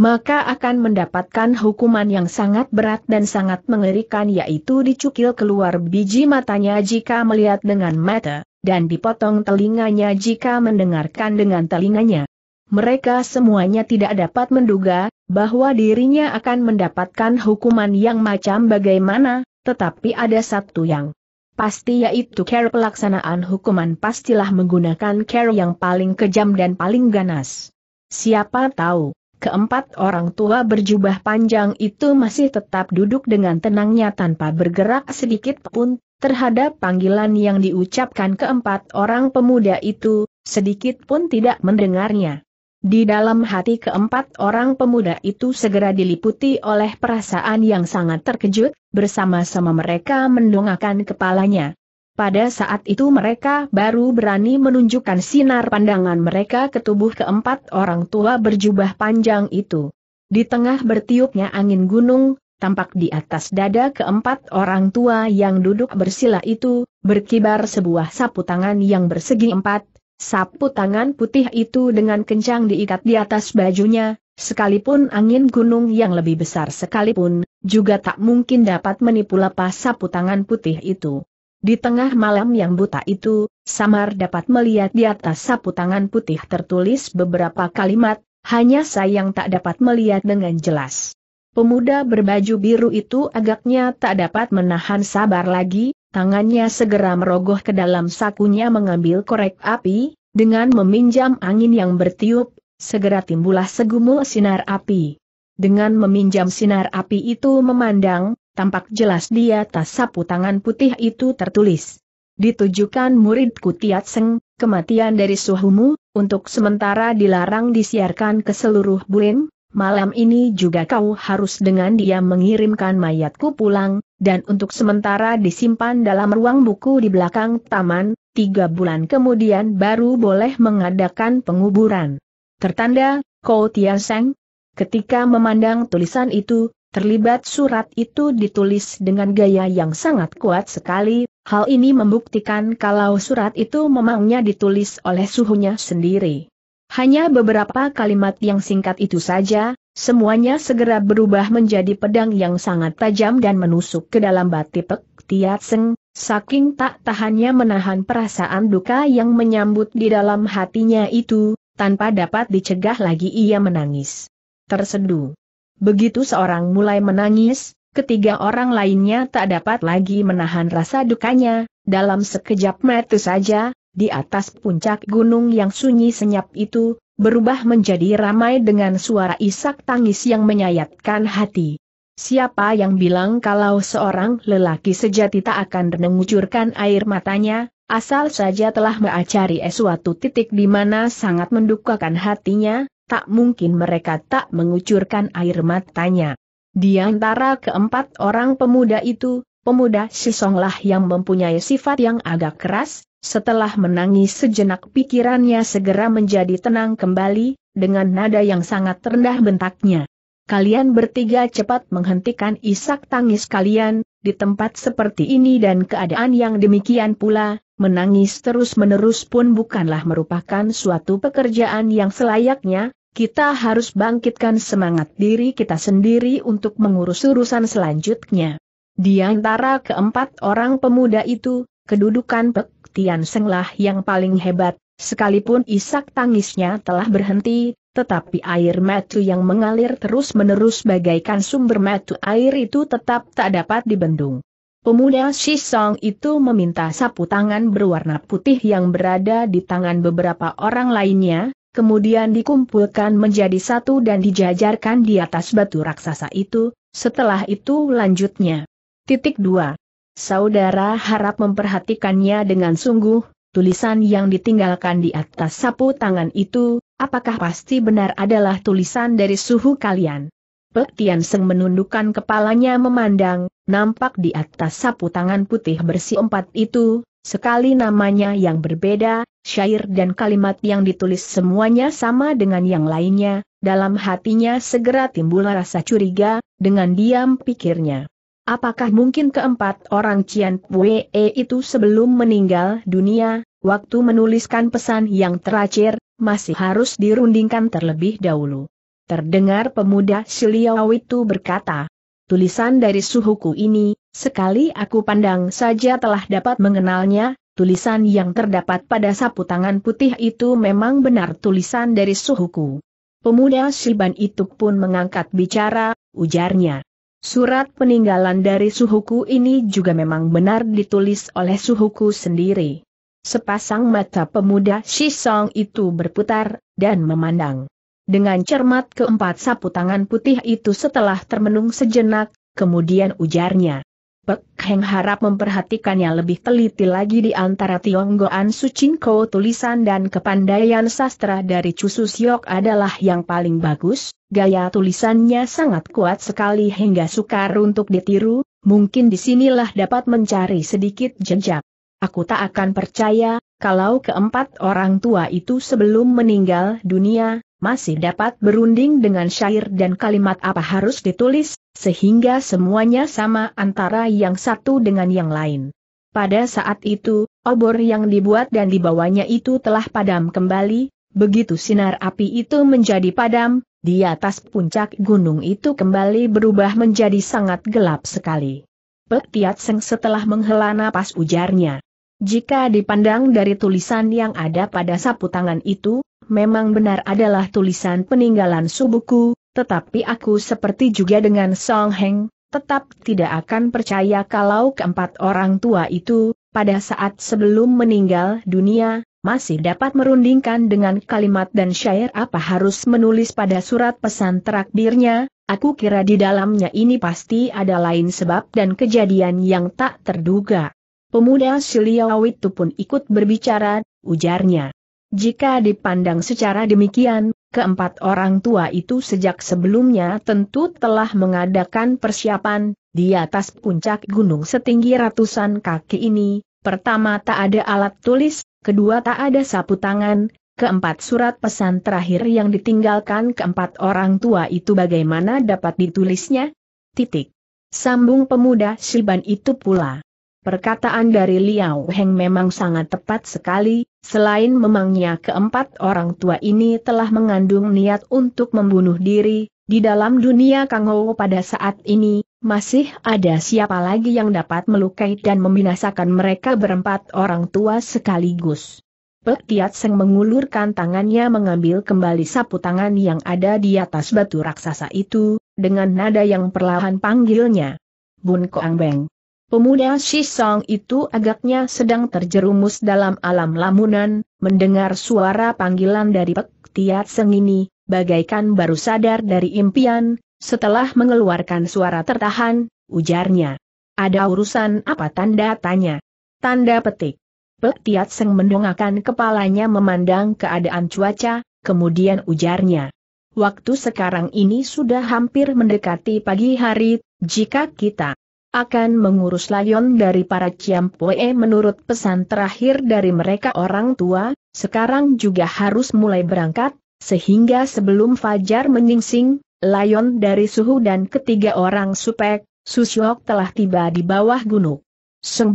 Maka akan mendapatkan hukuman yang sangat berat dan sangat mengerikan yaitu dicukil keluar biji matanya jika melihat dengan mata dan dipotong telinganya jika mendengarkan dengan telinganya. Mereka semuanya tidak dapat menduga bahwa dirinya akan mendapatkan hukuman yang macam bagaimana, tetapi ada satu yang pasti yaitu care pelaksanaan hukuman pastilah menggunakan care yang paling kejam dan paling ganas. Siapa tahu, keempat orang tua berjubah panjang itu masih tetap duduk dengan tenangnya tanpa bergerak sedikit pun, Terhadap panggilan yang diucapkan keempat orang pemuda itu, sedikit pun tidak mendengarnya. Di dalam hati keempat orang pemuda itu segera diliputi oleh perasaan yang sangat terkejut, bersama-sama mereka mendongakkan kepalanya. Pada saat itu mereka baru berani menunjukkan sinar pandangan mereka ke tubuh keempat orang tua berjubah panjang itu. Di tengah bertiupnya angin gunung, tampak di atas dada keempat orang tua yang duduk bersila itu, berkibar sebuah sapu tangan yang bersegi empat, sapu tangan putih itu dengan kencang diikat di atas bajunya, sekalipun angin gunung yang lebih besar sekalipun, juga tak mungkin dapat menipu lepas sapu tangan putih itu. Di tengah malam yang buta itu, Samar dapat melihat di atas sapu tangan putih tertulis beberapa kalimat, hanya sayang tak dapat melihat dengan jelas. Pemuda berbaju biru itu agaknya tak dapat menahan sabar lagi, tangannya segera merogoh ke dalam sakunya mengambil korek api, dengan meminjam angin yang bertiup, segera timbullah segumul sinar api. Dengan meminjam sinar api itu memandang, tampak jelas di atas sapu tangan putih itu tertulis. Ditujukan muridku Tiat Seng, kematian dari suhumu, untuk sementara dilarang disiarkan ke seluruh Bulim, Malam ini juga kau harus dengan dia mengirimkan mayatku pulang, dan untuk sementara disimpan dalam ruang buku di belakang taman, tiga bulan kemudian baru boleh mengadakan penguburan. Tertanda, Kau Tiaseng? Ketika memandang tulisan itu, terlibat surat itu ditulis dengan gaya yang sangat kuat sekali, hal ini membuktikan kalau surat itu memangnya ditulis oleh suhunya sendiri. Hanya beberapa kalimat yang singkat itu saja, semuanya segera berubah menjadi pedang yang sangat tajam dan menusuk ke dalam batipek Tiatseng, saking tak tahannya menahan perasaan duka yang menyambut di dalam hatinya itu, tanpa dapat dicegah lagi ia menangis. Terseduh. Begitu seorang mulai menangis, ketiga orang lainnya tak dapat lagi menahan rasa dukanya, dalam sekejap mata saja, di atas puncak gunung yang sunyi senyap itu, berubah menjadi ramai dengan suara isak tangis yang menyayatkan hati. Siapa yang bilang kalau seorang lelaki sejati tak akan mengucurkan air matanya, asal saja telah mengacari suatu titik di mana sangat mendukakan hatinya, tak mungkin mereka tak mengucurkan air matanya. Di antara keempat orang pemuda itu, pemuda Sisonglah yang mempunyai sifat yang agak keras, setelah menangis sejenak pikirannya segera menjadi tenang kembali, dengan nada yang sangat rendah bentaknya. Kalian bertiga cepat menghentikan isak tangis kalian, di tempat seperti ini dan keadaan yang demikian pula, menangis terus-menerus pun bukanlah merupakan suatu pekerjaan yang selayaknya, kita harus bangkitkan semangat diri kita sendiri untuk mengurus urusan selanjutnya. Di antara keempat orang pemuda itu, kedudukan Pek Tian Senglah yang paling hebat, sekalipun isak tangisnya telah berhenti, tetapi air matu yang mengalir terus-menerus bagaikan sumber matu air itu tetap tak dapat dibendung. Pemuda Shisong itu meminta sapu tangan berwarna putih yang berada di tangan beberapa orang lainnya, kemudian dikumpulkan menjadi satu dan dijajarkan di atas batu raksasa itu, setelah itu lanjutnya. Titik 2. Saudara harap memperhatikannya dengan sungguh, tulisan yang ditinggalkan di atas sapu tangan itu, apakah pasti benar adalah tulisan dari suhu kalian? Pek Tian Seng menundukkan kepalanya memandang, nampak di atas sapu tangan putih bersih empat itu, sekali namanya yang berbeda, syair dan kalimat yang ditulis semuanya sama dengan yang lainnya, dalam hatinya segera timbul rasa curiga, dengan diam pikirnya. Apakah mungkin keempat orang Cian Pue itu sebelum meninggal dunia, waktu menuliskan pesan yang terakhir, masih harus dirundingkan terlebih dahulu. Terdengar pemuda Siliau itu berkata, tulisan dari suhuku ini, sekali aku pandang saja telah dapat mengenalnya, tulisan yang terdapat pada sapu tangan putih itu memang benar tulisan dari suhuku. Pemuda Siban itu pun mengangkat bicara, ujarnya. Surat peninggalan dari suhuku ini juga memang benar ditulis oleh suhuku sendiri. Sepasang mata pemuda Shisong itu berputar, dan memandang. Dengan cermat keempat sapu tangan putih itu setelah termenung sejenak, kemudian ujarnya. Pek Heng harap memperhatikannya lebih teliti lagi di antara Tionggoan Sucinko tulisan dan kepandaian sastra dari Cusus adalah yang paling bagus, Gaya tulisannya sangat kuat sekali hingga sukar untuk ditiru, mungkin disinilah dapat mencari sedikit jejak. Aku tak akan percaya, kalau keempat orang tua itu sebelum meninggal dunia, masih dapat berunding dengan syair dan kalimat apa harus ditulis, sehingga semuanya sama antara yang satu dengan yang lain. Pada saat itu, obor yang dibuat dan dibawanya itu telah padam kembali, begitu sinar api itu menjadi padam, di atas puncak gunung itu kembali berubah menjadi sangat gelap sekali. Pek Tiat Seng setelah menghela napas ujarnya. Jika dipandang dari tulisan yang ada pada sapu tangan itu, memang benar adalah tulisan peninggalan subuku, tetapi aku seperti juga dengan Song Heng, tetap tidak akan percaya kalau keempat orang tua itu, pada saat sebelum meninggal dunia, masih dapat merundingkan dengan kalimat dan syair apa harus menulis pada surat pesan traktirnya, aku kira di dalamnya ini pasti ada lain sebab dan kejadian yang tak terduga. Pemuda Siliaw itu pun ikut berbicara, ujarnya. Jika dipandang secara demikian, Keempat orang tua itu sejak sebelumnya tentu telah mengadakan persiapan, di atas puncak gunung setinggi ratusan kaki ini, pertama tak ada alat tulis, kedua tak ada sapu tangan, keempat surat pesan terakhir yang ditinggalkan keempat orang tua itu bagaimana dapat ditulisnya? Titik. Sambung pemuda Siban itu pula. Perkataan dari Liao Heng memang sangat tepat sekali, selain memangnya keempat orang tua ini telah mengandung niat untuk membunuh diri, di dalam dunia Kang pada saat ini, masih ada siapa lagi yang dapat melukai dan membinasakan mereka berempat orang tua sekaligus. Pek Tiat Seng mengulurkan tangannya mengambil kembali sapu tangan yang ada di atas batu raksasa itu, dengan nada yang perlahan panggilnya. Bun Koang Beng. Pemuda Shisong itu agaknya sedang terjerumus dalam alam lamunan, mendengar suara panggilan dari Pek Tiat Seng ini, bagaikan baru sadar dari impian, setelah mengeluarkan suara tertahan, ujarnya. Ada urusan apa tanda tanya? Tanda petik. Pek Tiat Seng mendongakkan kepalanya memandang keadaan cuaca, kemudian ujarnya. Waktu sekarang ini sudah hampir mendekati pagi hari, jika kita akan mengurus layon dari para Ciampoe menurut pesan terakhir dari mereka orang tua, sekarang juga harus mulai berangkat, sehingga sebelum Fajar menyingsing, layon dari Suhu dan ketiga orang Supek, Susyok telah tiba di bawah gunung.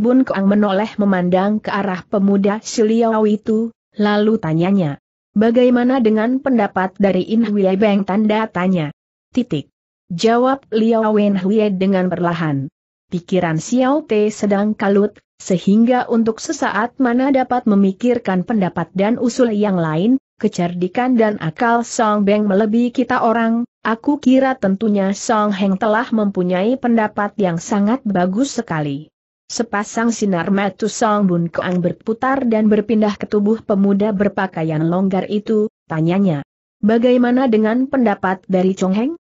Bun Kang menoleh memandang ke arah pemuda Siliau itu, lalu tanyanya. Bagaimana dengan pendapat dari In Hui Beng tanda tanya? Titik. Jawab Liao Wen Hui dengan perlahan. Pikiran Xiao Te sedang kalut, sehingga untuk sesaat mana dapat memikirkan pendapat dan usul yang lain, kecerdikan dan akal Song Beng melebihi kita orang, aku kira tentunya Song Heng telah mempunyai pendapat yang sangat bagus sekali. Sepasang sinar mata Song Bun Keang berputar dan berpindah ke tubuh pemuda berpakaian longgar itu, tanyanya. Bagaimana dengan pendapat dari Chong Heng?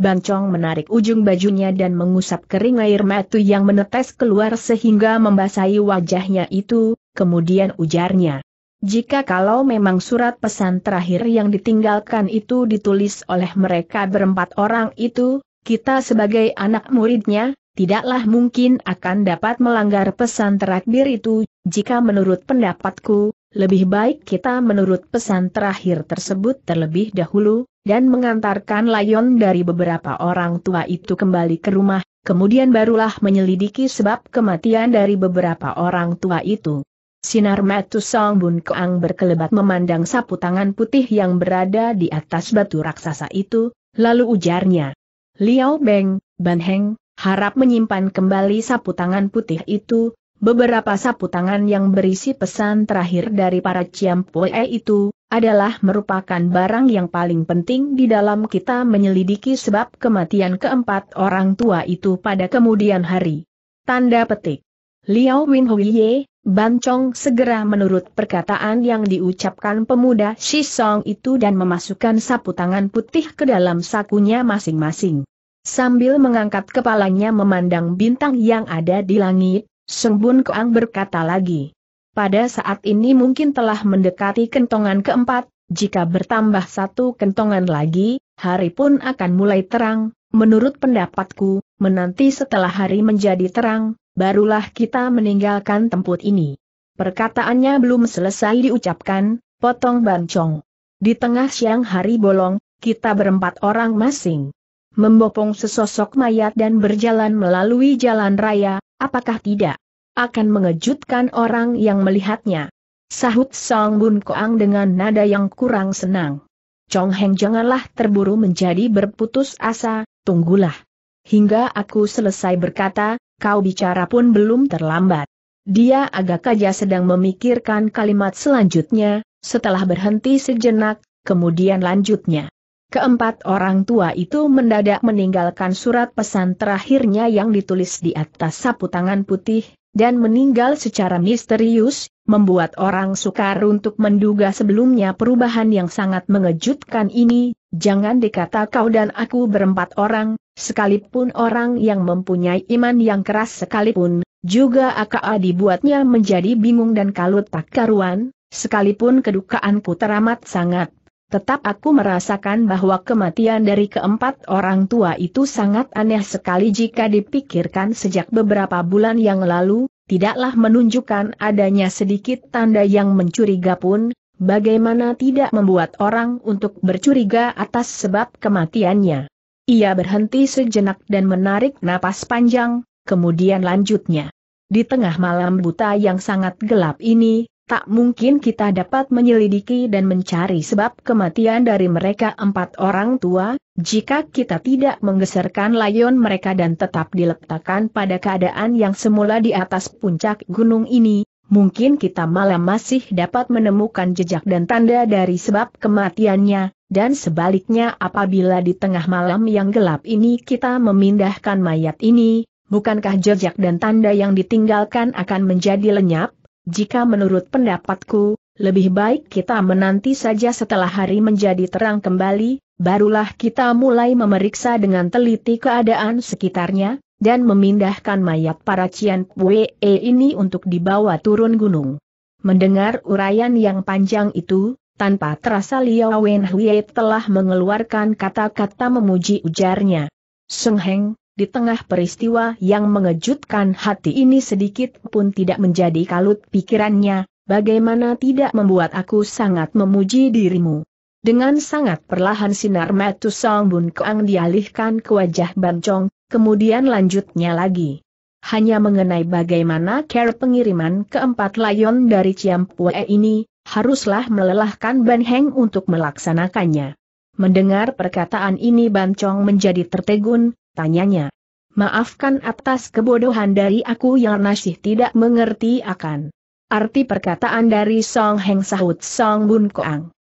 Chong menarik ujung bajunya dan mengusap kering air mata yang menetes keluar sehingga membasahi wajahnya itu, kemudian ujarnya. Jika kalau memang surat pesan terakhir yang ditinggalkan itu ditulis oleh mereka berempat orang itu, kita sebagai anak muridnya, tidaklah mungkin akan dapat melanggar pesan terakhir itu, jika menurut pendapatku, lebih baik kita menurut pesan terakhir tersebut terlebih dahulu, dan mengantarkan layon dari beberapa orang tua itu kembali ke rumah, kemudian barulah menyelidiki sebab kematian dari beberapa orang tua itu. Sinar matu Song Bun Keang berkelebat memandang sapu tangan putih yang berada di atas batu raksasa itu, lalu ujarnya. Liao Beng, Ban Heng, harap menyimpan kembali sapu tangan putih itu, beberapa sapu tangan yang berisi pesan terakhir dari para Ciampue itu, adalah merupakan barang yang paling penting di dalam kita menyelidiki sebab kematian keempat orang tua itu pada kemudian hari. Tanda petik. Liao Win Huiye, Bancong segera menurut perkataan yang diucapkan pemuda Shi Song itu dan memasukkan sapu tangan putih ke dalam sakunya masing-masing. Sambil mengangkat kepalanya memandang bintang yang ada di langit, Sung Bun Koang berkata lagi, pada saat ini mungkin telah mendekati kentongan keempat, jika bertambah satu kentongan lagi, hari pun akan mulai terang, menurut pendapatku, menanti setelah hari menjadi terang, barulah kita meninggalkan tempat ini. Perkataannya belum selesai diucapkan, potong bancong. Di tengah siang hari bolong, kita berempat orang masing membopong sesosok mayat dan berjalan melalui jalan raya, apakah tidak? akan mengejutkan orang yang melihatnya. Sahut Song Bun Koang dengan nada yang kurang senang. Chong Heng janganlah terburu menjadi berputus asa, tunggulah. Hingga aku selesai berkata, kau bicara pun belum terlambat. Dia agak saja sedang memikirkan kalimat selanjutnya, setelah berhenti sejenak, kemudian lanjutnya. Keempat orang tua itu mendadak meninggalkan surat pesan terakhirnya yang ditulis di atas sapu tangan putih, dan meninggal secara misterius, membuat orang sukar untuk menduga sebelumnya perubahan yang sangat mengejutkan ini, jangan dikata kau dan aku berempat orang, sekalipun orang yang mempunyai iman yang keras sekalipun, juga Aka dibuatnya menjadi bingung dan kalut tak karuan, sekalipun kedukaanku teramat sangat Tetap aku merasakan bahwa kematian dari keempat orang tua itu sangat aneh sekali jika dipikirkan sejak beberapa bulan yang lalu, tidaklah menunjukkan adanya sedikit tanda yang mencuriga pun, bagaimana tidak membuat orang untuk bercuriga atas sebab kematiannya. Ia berhenti sejenak dan menarik napas panjang, kemudian lanjutnya. Di tengah malam buta yang sangat gelap ini, tak mungkin kita dapat menyelidiki dan mencari sebab kematian dari mereka empat orang tua, jika kita tidak menggeserkan layon mereka dan tetap diletakkan pada keadaan yang semula di atas puncak gunung ini, mungkin kita malah masih dapat menemukan jejak dan tanda dari sebab kematiannya, dan sebaliknya apabila di tengah malam yang gelap ini kita memindahkan mayat ini, bukankah jejak dan tanda yang ditinggalkan akan menjadi lenyap? Jika menurut pendapatku, lebih baik kita menanti saja setelah hari menjadi terang kembali, barulah kita mulai memeriksa dengan teliti keadaan sekitarnya, dan memindahkan mayat para Cian Pue ini untuk dibawa turun gunung. Mendengar uraian yang panjang itu, tanpa terasa Liao Wen telah mengeluarkan kata-kata memuji ujarnya. Seng Heng, di tengah peristiwa yang mengejutkan hati ini sedikit pun tidak menjadi kalut pikirannya, bagaimana tidak membuat aku sangat memuji dirimu. Dengan sangat perlahan sinar metu Song Bun Keang dialihkan ke wajah Bancong, kemudian lanjutnya lagi. Hanya mengenai bagaimana care pengiriman keempat layon dari Pue ini, haruslah melelahkan Ban Heng untuk melaksanakannya. Mendengar perkataan ini Bancong menjadi tertegun, tanyanya. Maafkan atas kebodohan dari aku yang masih tidak mengerti akan arti perkataan dari Song Heng sahut Song Bun Koang.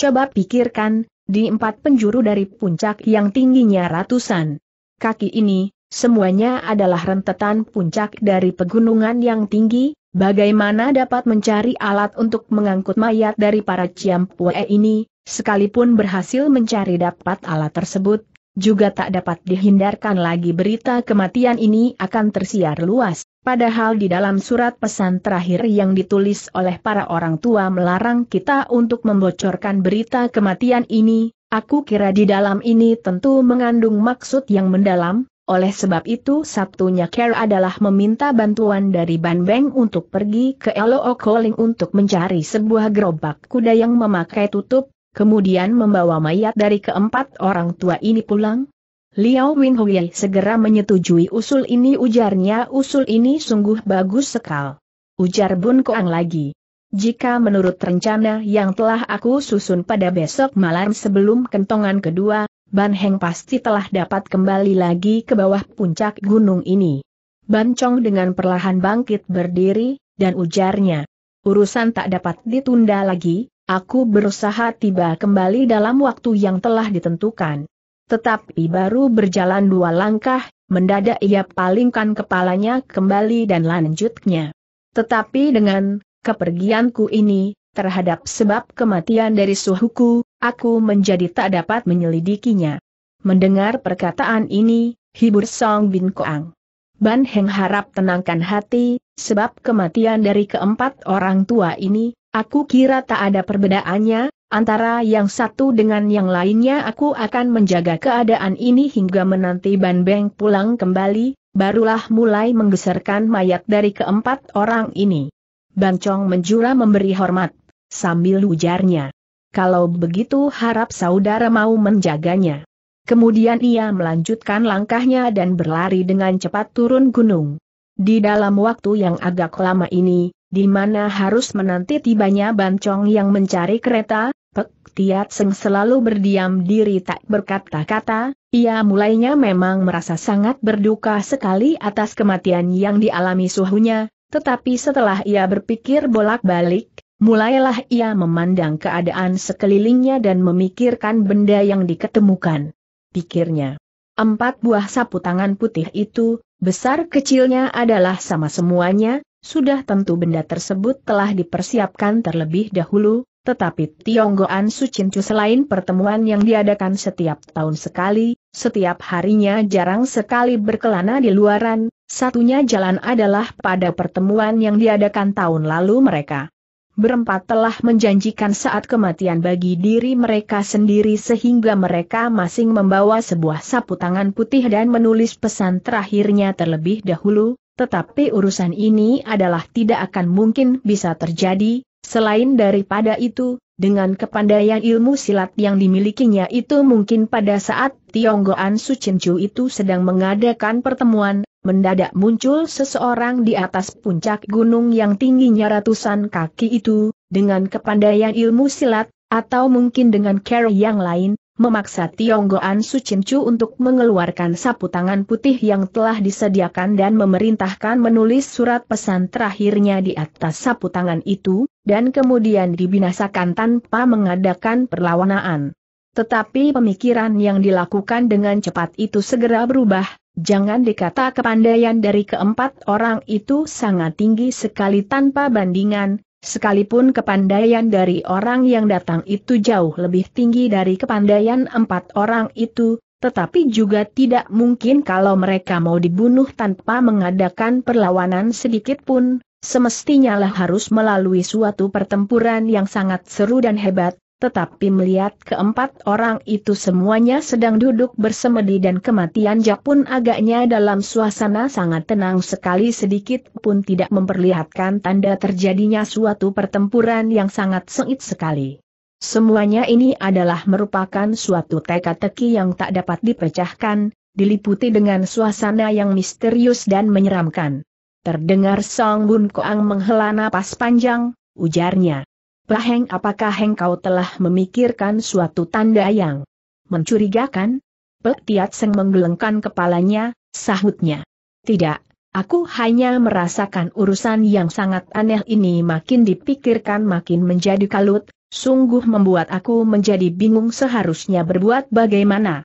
Coba pikirkan, di empat penjuru dari puncak yang tingginya ratusan kaki ini, semuanya adalah rentetan puncak dari pegunungan yang tinggi, Bagaimana dapat mencari alat untuk mengangkut mayat dari para Ciampue ini, sekalipun berhasil mencari dapat alat tersebut, juga tak dapat dihindarkan lagi berita kematian ini akan tersiar luas, padahal di dalam surat pesan terakhir yang ditulis oleh para orang tua melarang kita untuk membocorkan berita kematian ini, aku kira di dalam ini tentu mengandung maksud yang mendalam, oleh sebab itu Sabtunya Care adalah meminta bantuan dari Ban Beng untuk pergi ke Elo Okoling untuk mencari sebuah gerobak kuda yang memakai tutup, kemudian membawa mayat dari keempat orang tua ini pulang? Liao Winhui segera menyetujui usul ini ujarnya usul ini sungguh bagus sekal. Ujar Bun Koang lagi. Jika menurut rencana yang telah aku susun pada besok malam sebelum kentongan kedua, Ban Heng pasti telah dapat kembali lagi ke bawah puncak gunung ini. Ban Chong dengan perlahan bangkit berdiri, dan ujarnya. Urusan tak dapat ditunda lagi, Aku berusaha tiba kembali dalam waktu yang telah ditentukan. Tetapi baru berjalan dua langkah, mendadak ia palingkan kepalanya kembali dan lanjutnya. Tetapi dengan kepergianku ini, terhadap sebab kematian dari suhuku, aku menjadi tak dapat menyelidikinya. Mendengar perkataan ini, hibur Song Bin Koang. Ban Heng harap tenangkan hati, sebab kematian dari keempat orang tua ini, Aku kira tak ada perbedaannya, antara yang satu dengan yang lainnya aku akan menjaga keadaan ini hingga menanti Ban Beng pulang kembali, barulah mulai menggeserkan mayat dari keempat orang ini. Ban Bancong menjura memberi hormat, sambil ujarnya. Kalau begitu harap saudara mau menjaganya. Kemudian ia melanjutkan langkahnya dan berlari dengan cepat turun gunung. Di dalam waktu yang agak lama ini, di mana harus menanti tibanya Bancong yang mencari kereta, Pek Tiat Seng selalu berdiam diri tak berkata-kata, ia mulainya memang merasa sangat berduka sekali atas kematian yang dialami suhunya, tetapi setelah ia berpikir bolak-balik, mulailah ia memandang keadaan sekelilingnya dan memikirkan benda yang diketemukan. Pikirnya, empat buah sapu tangan putih itu, besar kecilnya adalah sama semuanya, sudah tentu benda tersebut telah dipersiapkan terlebih dahulu, tetapi Tionggoan Sucincu selain pertemuan yang diadakan setiap tahun sekali, setiap harinya jarang sekali berkelana di luaran, satunya jalan adalah pada pertemuan yang diadakan tahun lalu mereka. Berempat telah menjanjikan saat kematian bagi diri mereka sendiri sehingga mereka masing membawa sebuah sapu tangan putih dan menulis pesan terakhirnya terlebih dahulu, tetapi urusan ini adalah tidak akan mungkin bisa terjadi, selain daripada itu, dengan kepandaian ilmu silat yang dimilikinya itu mungkin pada saat Tionggoan Sucincu itu sedang mengadakan pertemuan, mendadak muncul seseorang di atas puncak gunung yang tingginya ratusan kaki itu, dengan kepandaian ilmu silat, atau mungkin dengan cara yang lain, memaksa Tionggoan Sucincu untuk mengeluarkan sapu tangan putih yang telah disediakan dan memerintahkan menulis surat pesan terakhirnya di atas sapu tangan itu, dan kemudian dibinasakan tanpa mengadakan perlawanan. Tetapi pemikiran yang dilakukan dengan cepat itu segera berubah, Jangan dikata kepandaian dari keempat orang itu sangat tinggi sekali tanpa bandingan, Sekalipun kepandaian dari orang yang datang itu jauh lebih tinggi dari kepandaian empat orang itu, tetapi juga tidak mungkin kalau mereka mau dibunuh tanpa mengadakan perlawanan sedikit pun, semestinya lah harus melalui suatu pertempuran yang sangat seru dan hebat, tetapi melihat keempat orang itu semuanya sedang duduk bersemedi dan kematian Jak pun agaknya dalam suasana sangat tenang sekali sedikit pun tidak memperlihatkan tanda terjadinya suatu pertempuran yang sangat sengit sekali. Semuanya ini adalah merupakan suatu teka-teki yang tak dapat dipecahkan, diliputi dengan suasana yang misterius dan menyeramkan. Terdengar Song Bun Koang menghela napas panjang, ujarnya. Paheng apakah engkau telah memikirkan suatu tanda yang mencurigakan? Pek Tiat Seng menggelengkan kepalanya, sahutnya. Tidak, aku hanya merasakan urusan yang sangat aneh ini makin dipikirkan makin menjadi kalut, sungguh membuat aku menjadi bingung seharusnya berbuat bagaimana.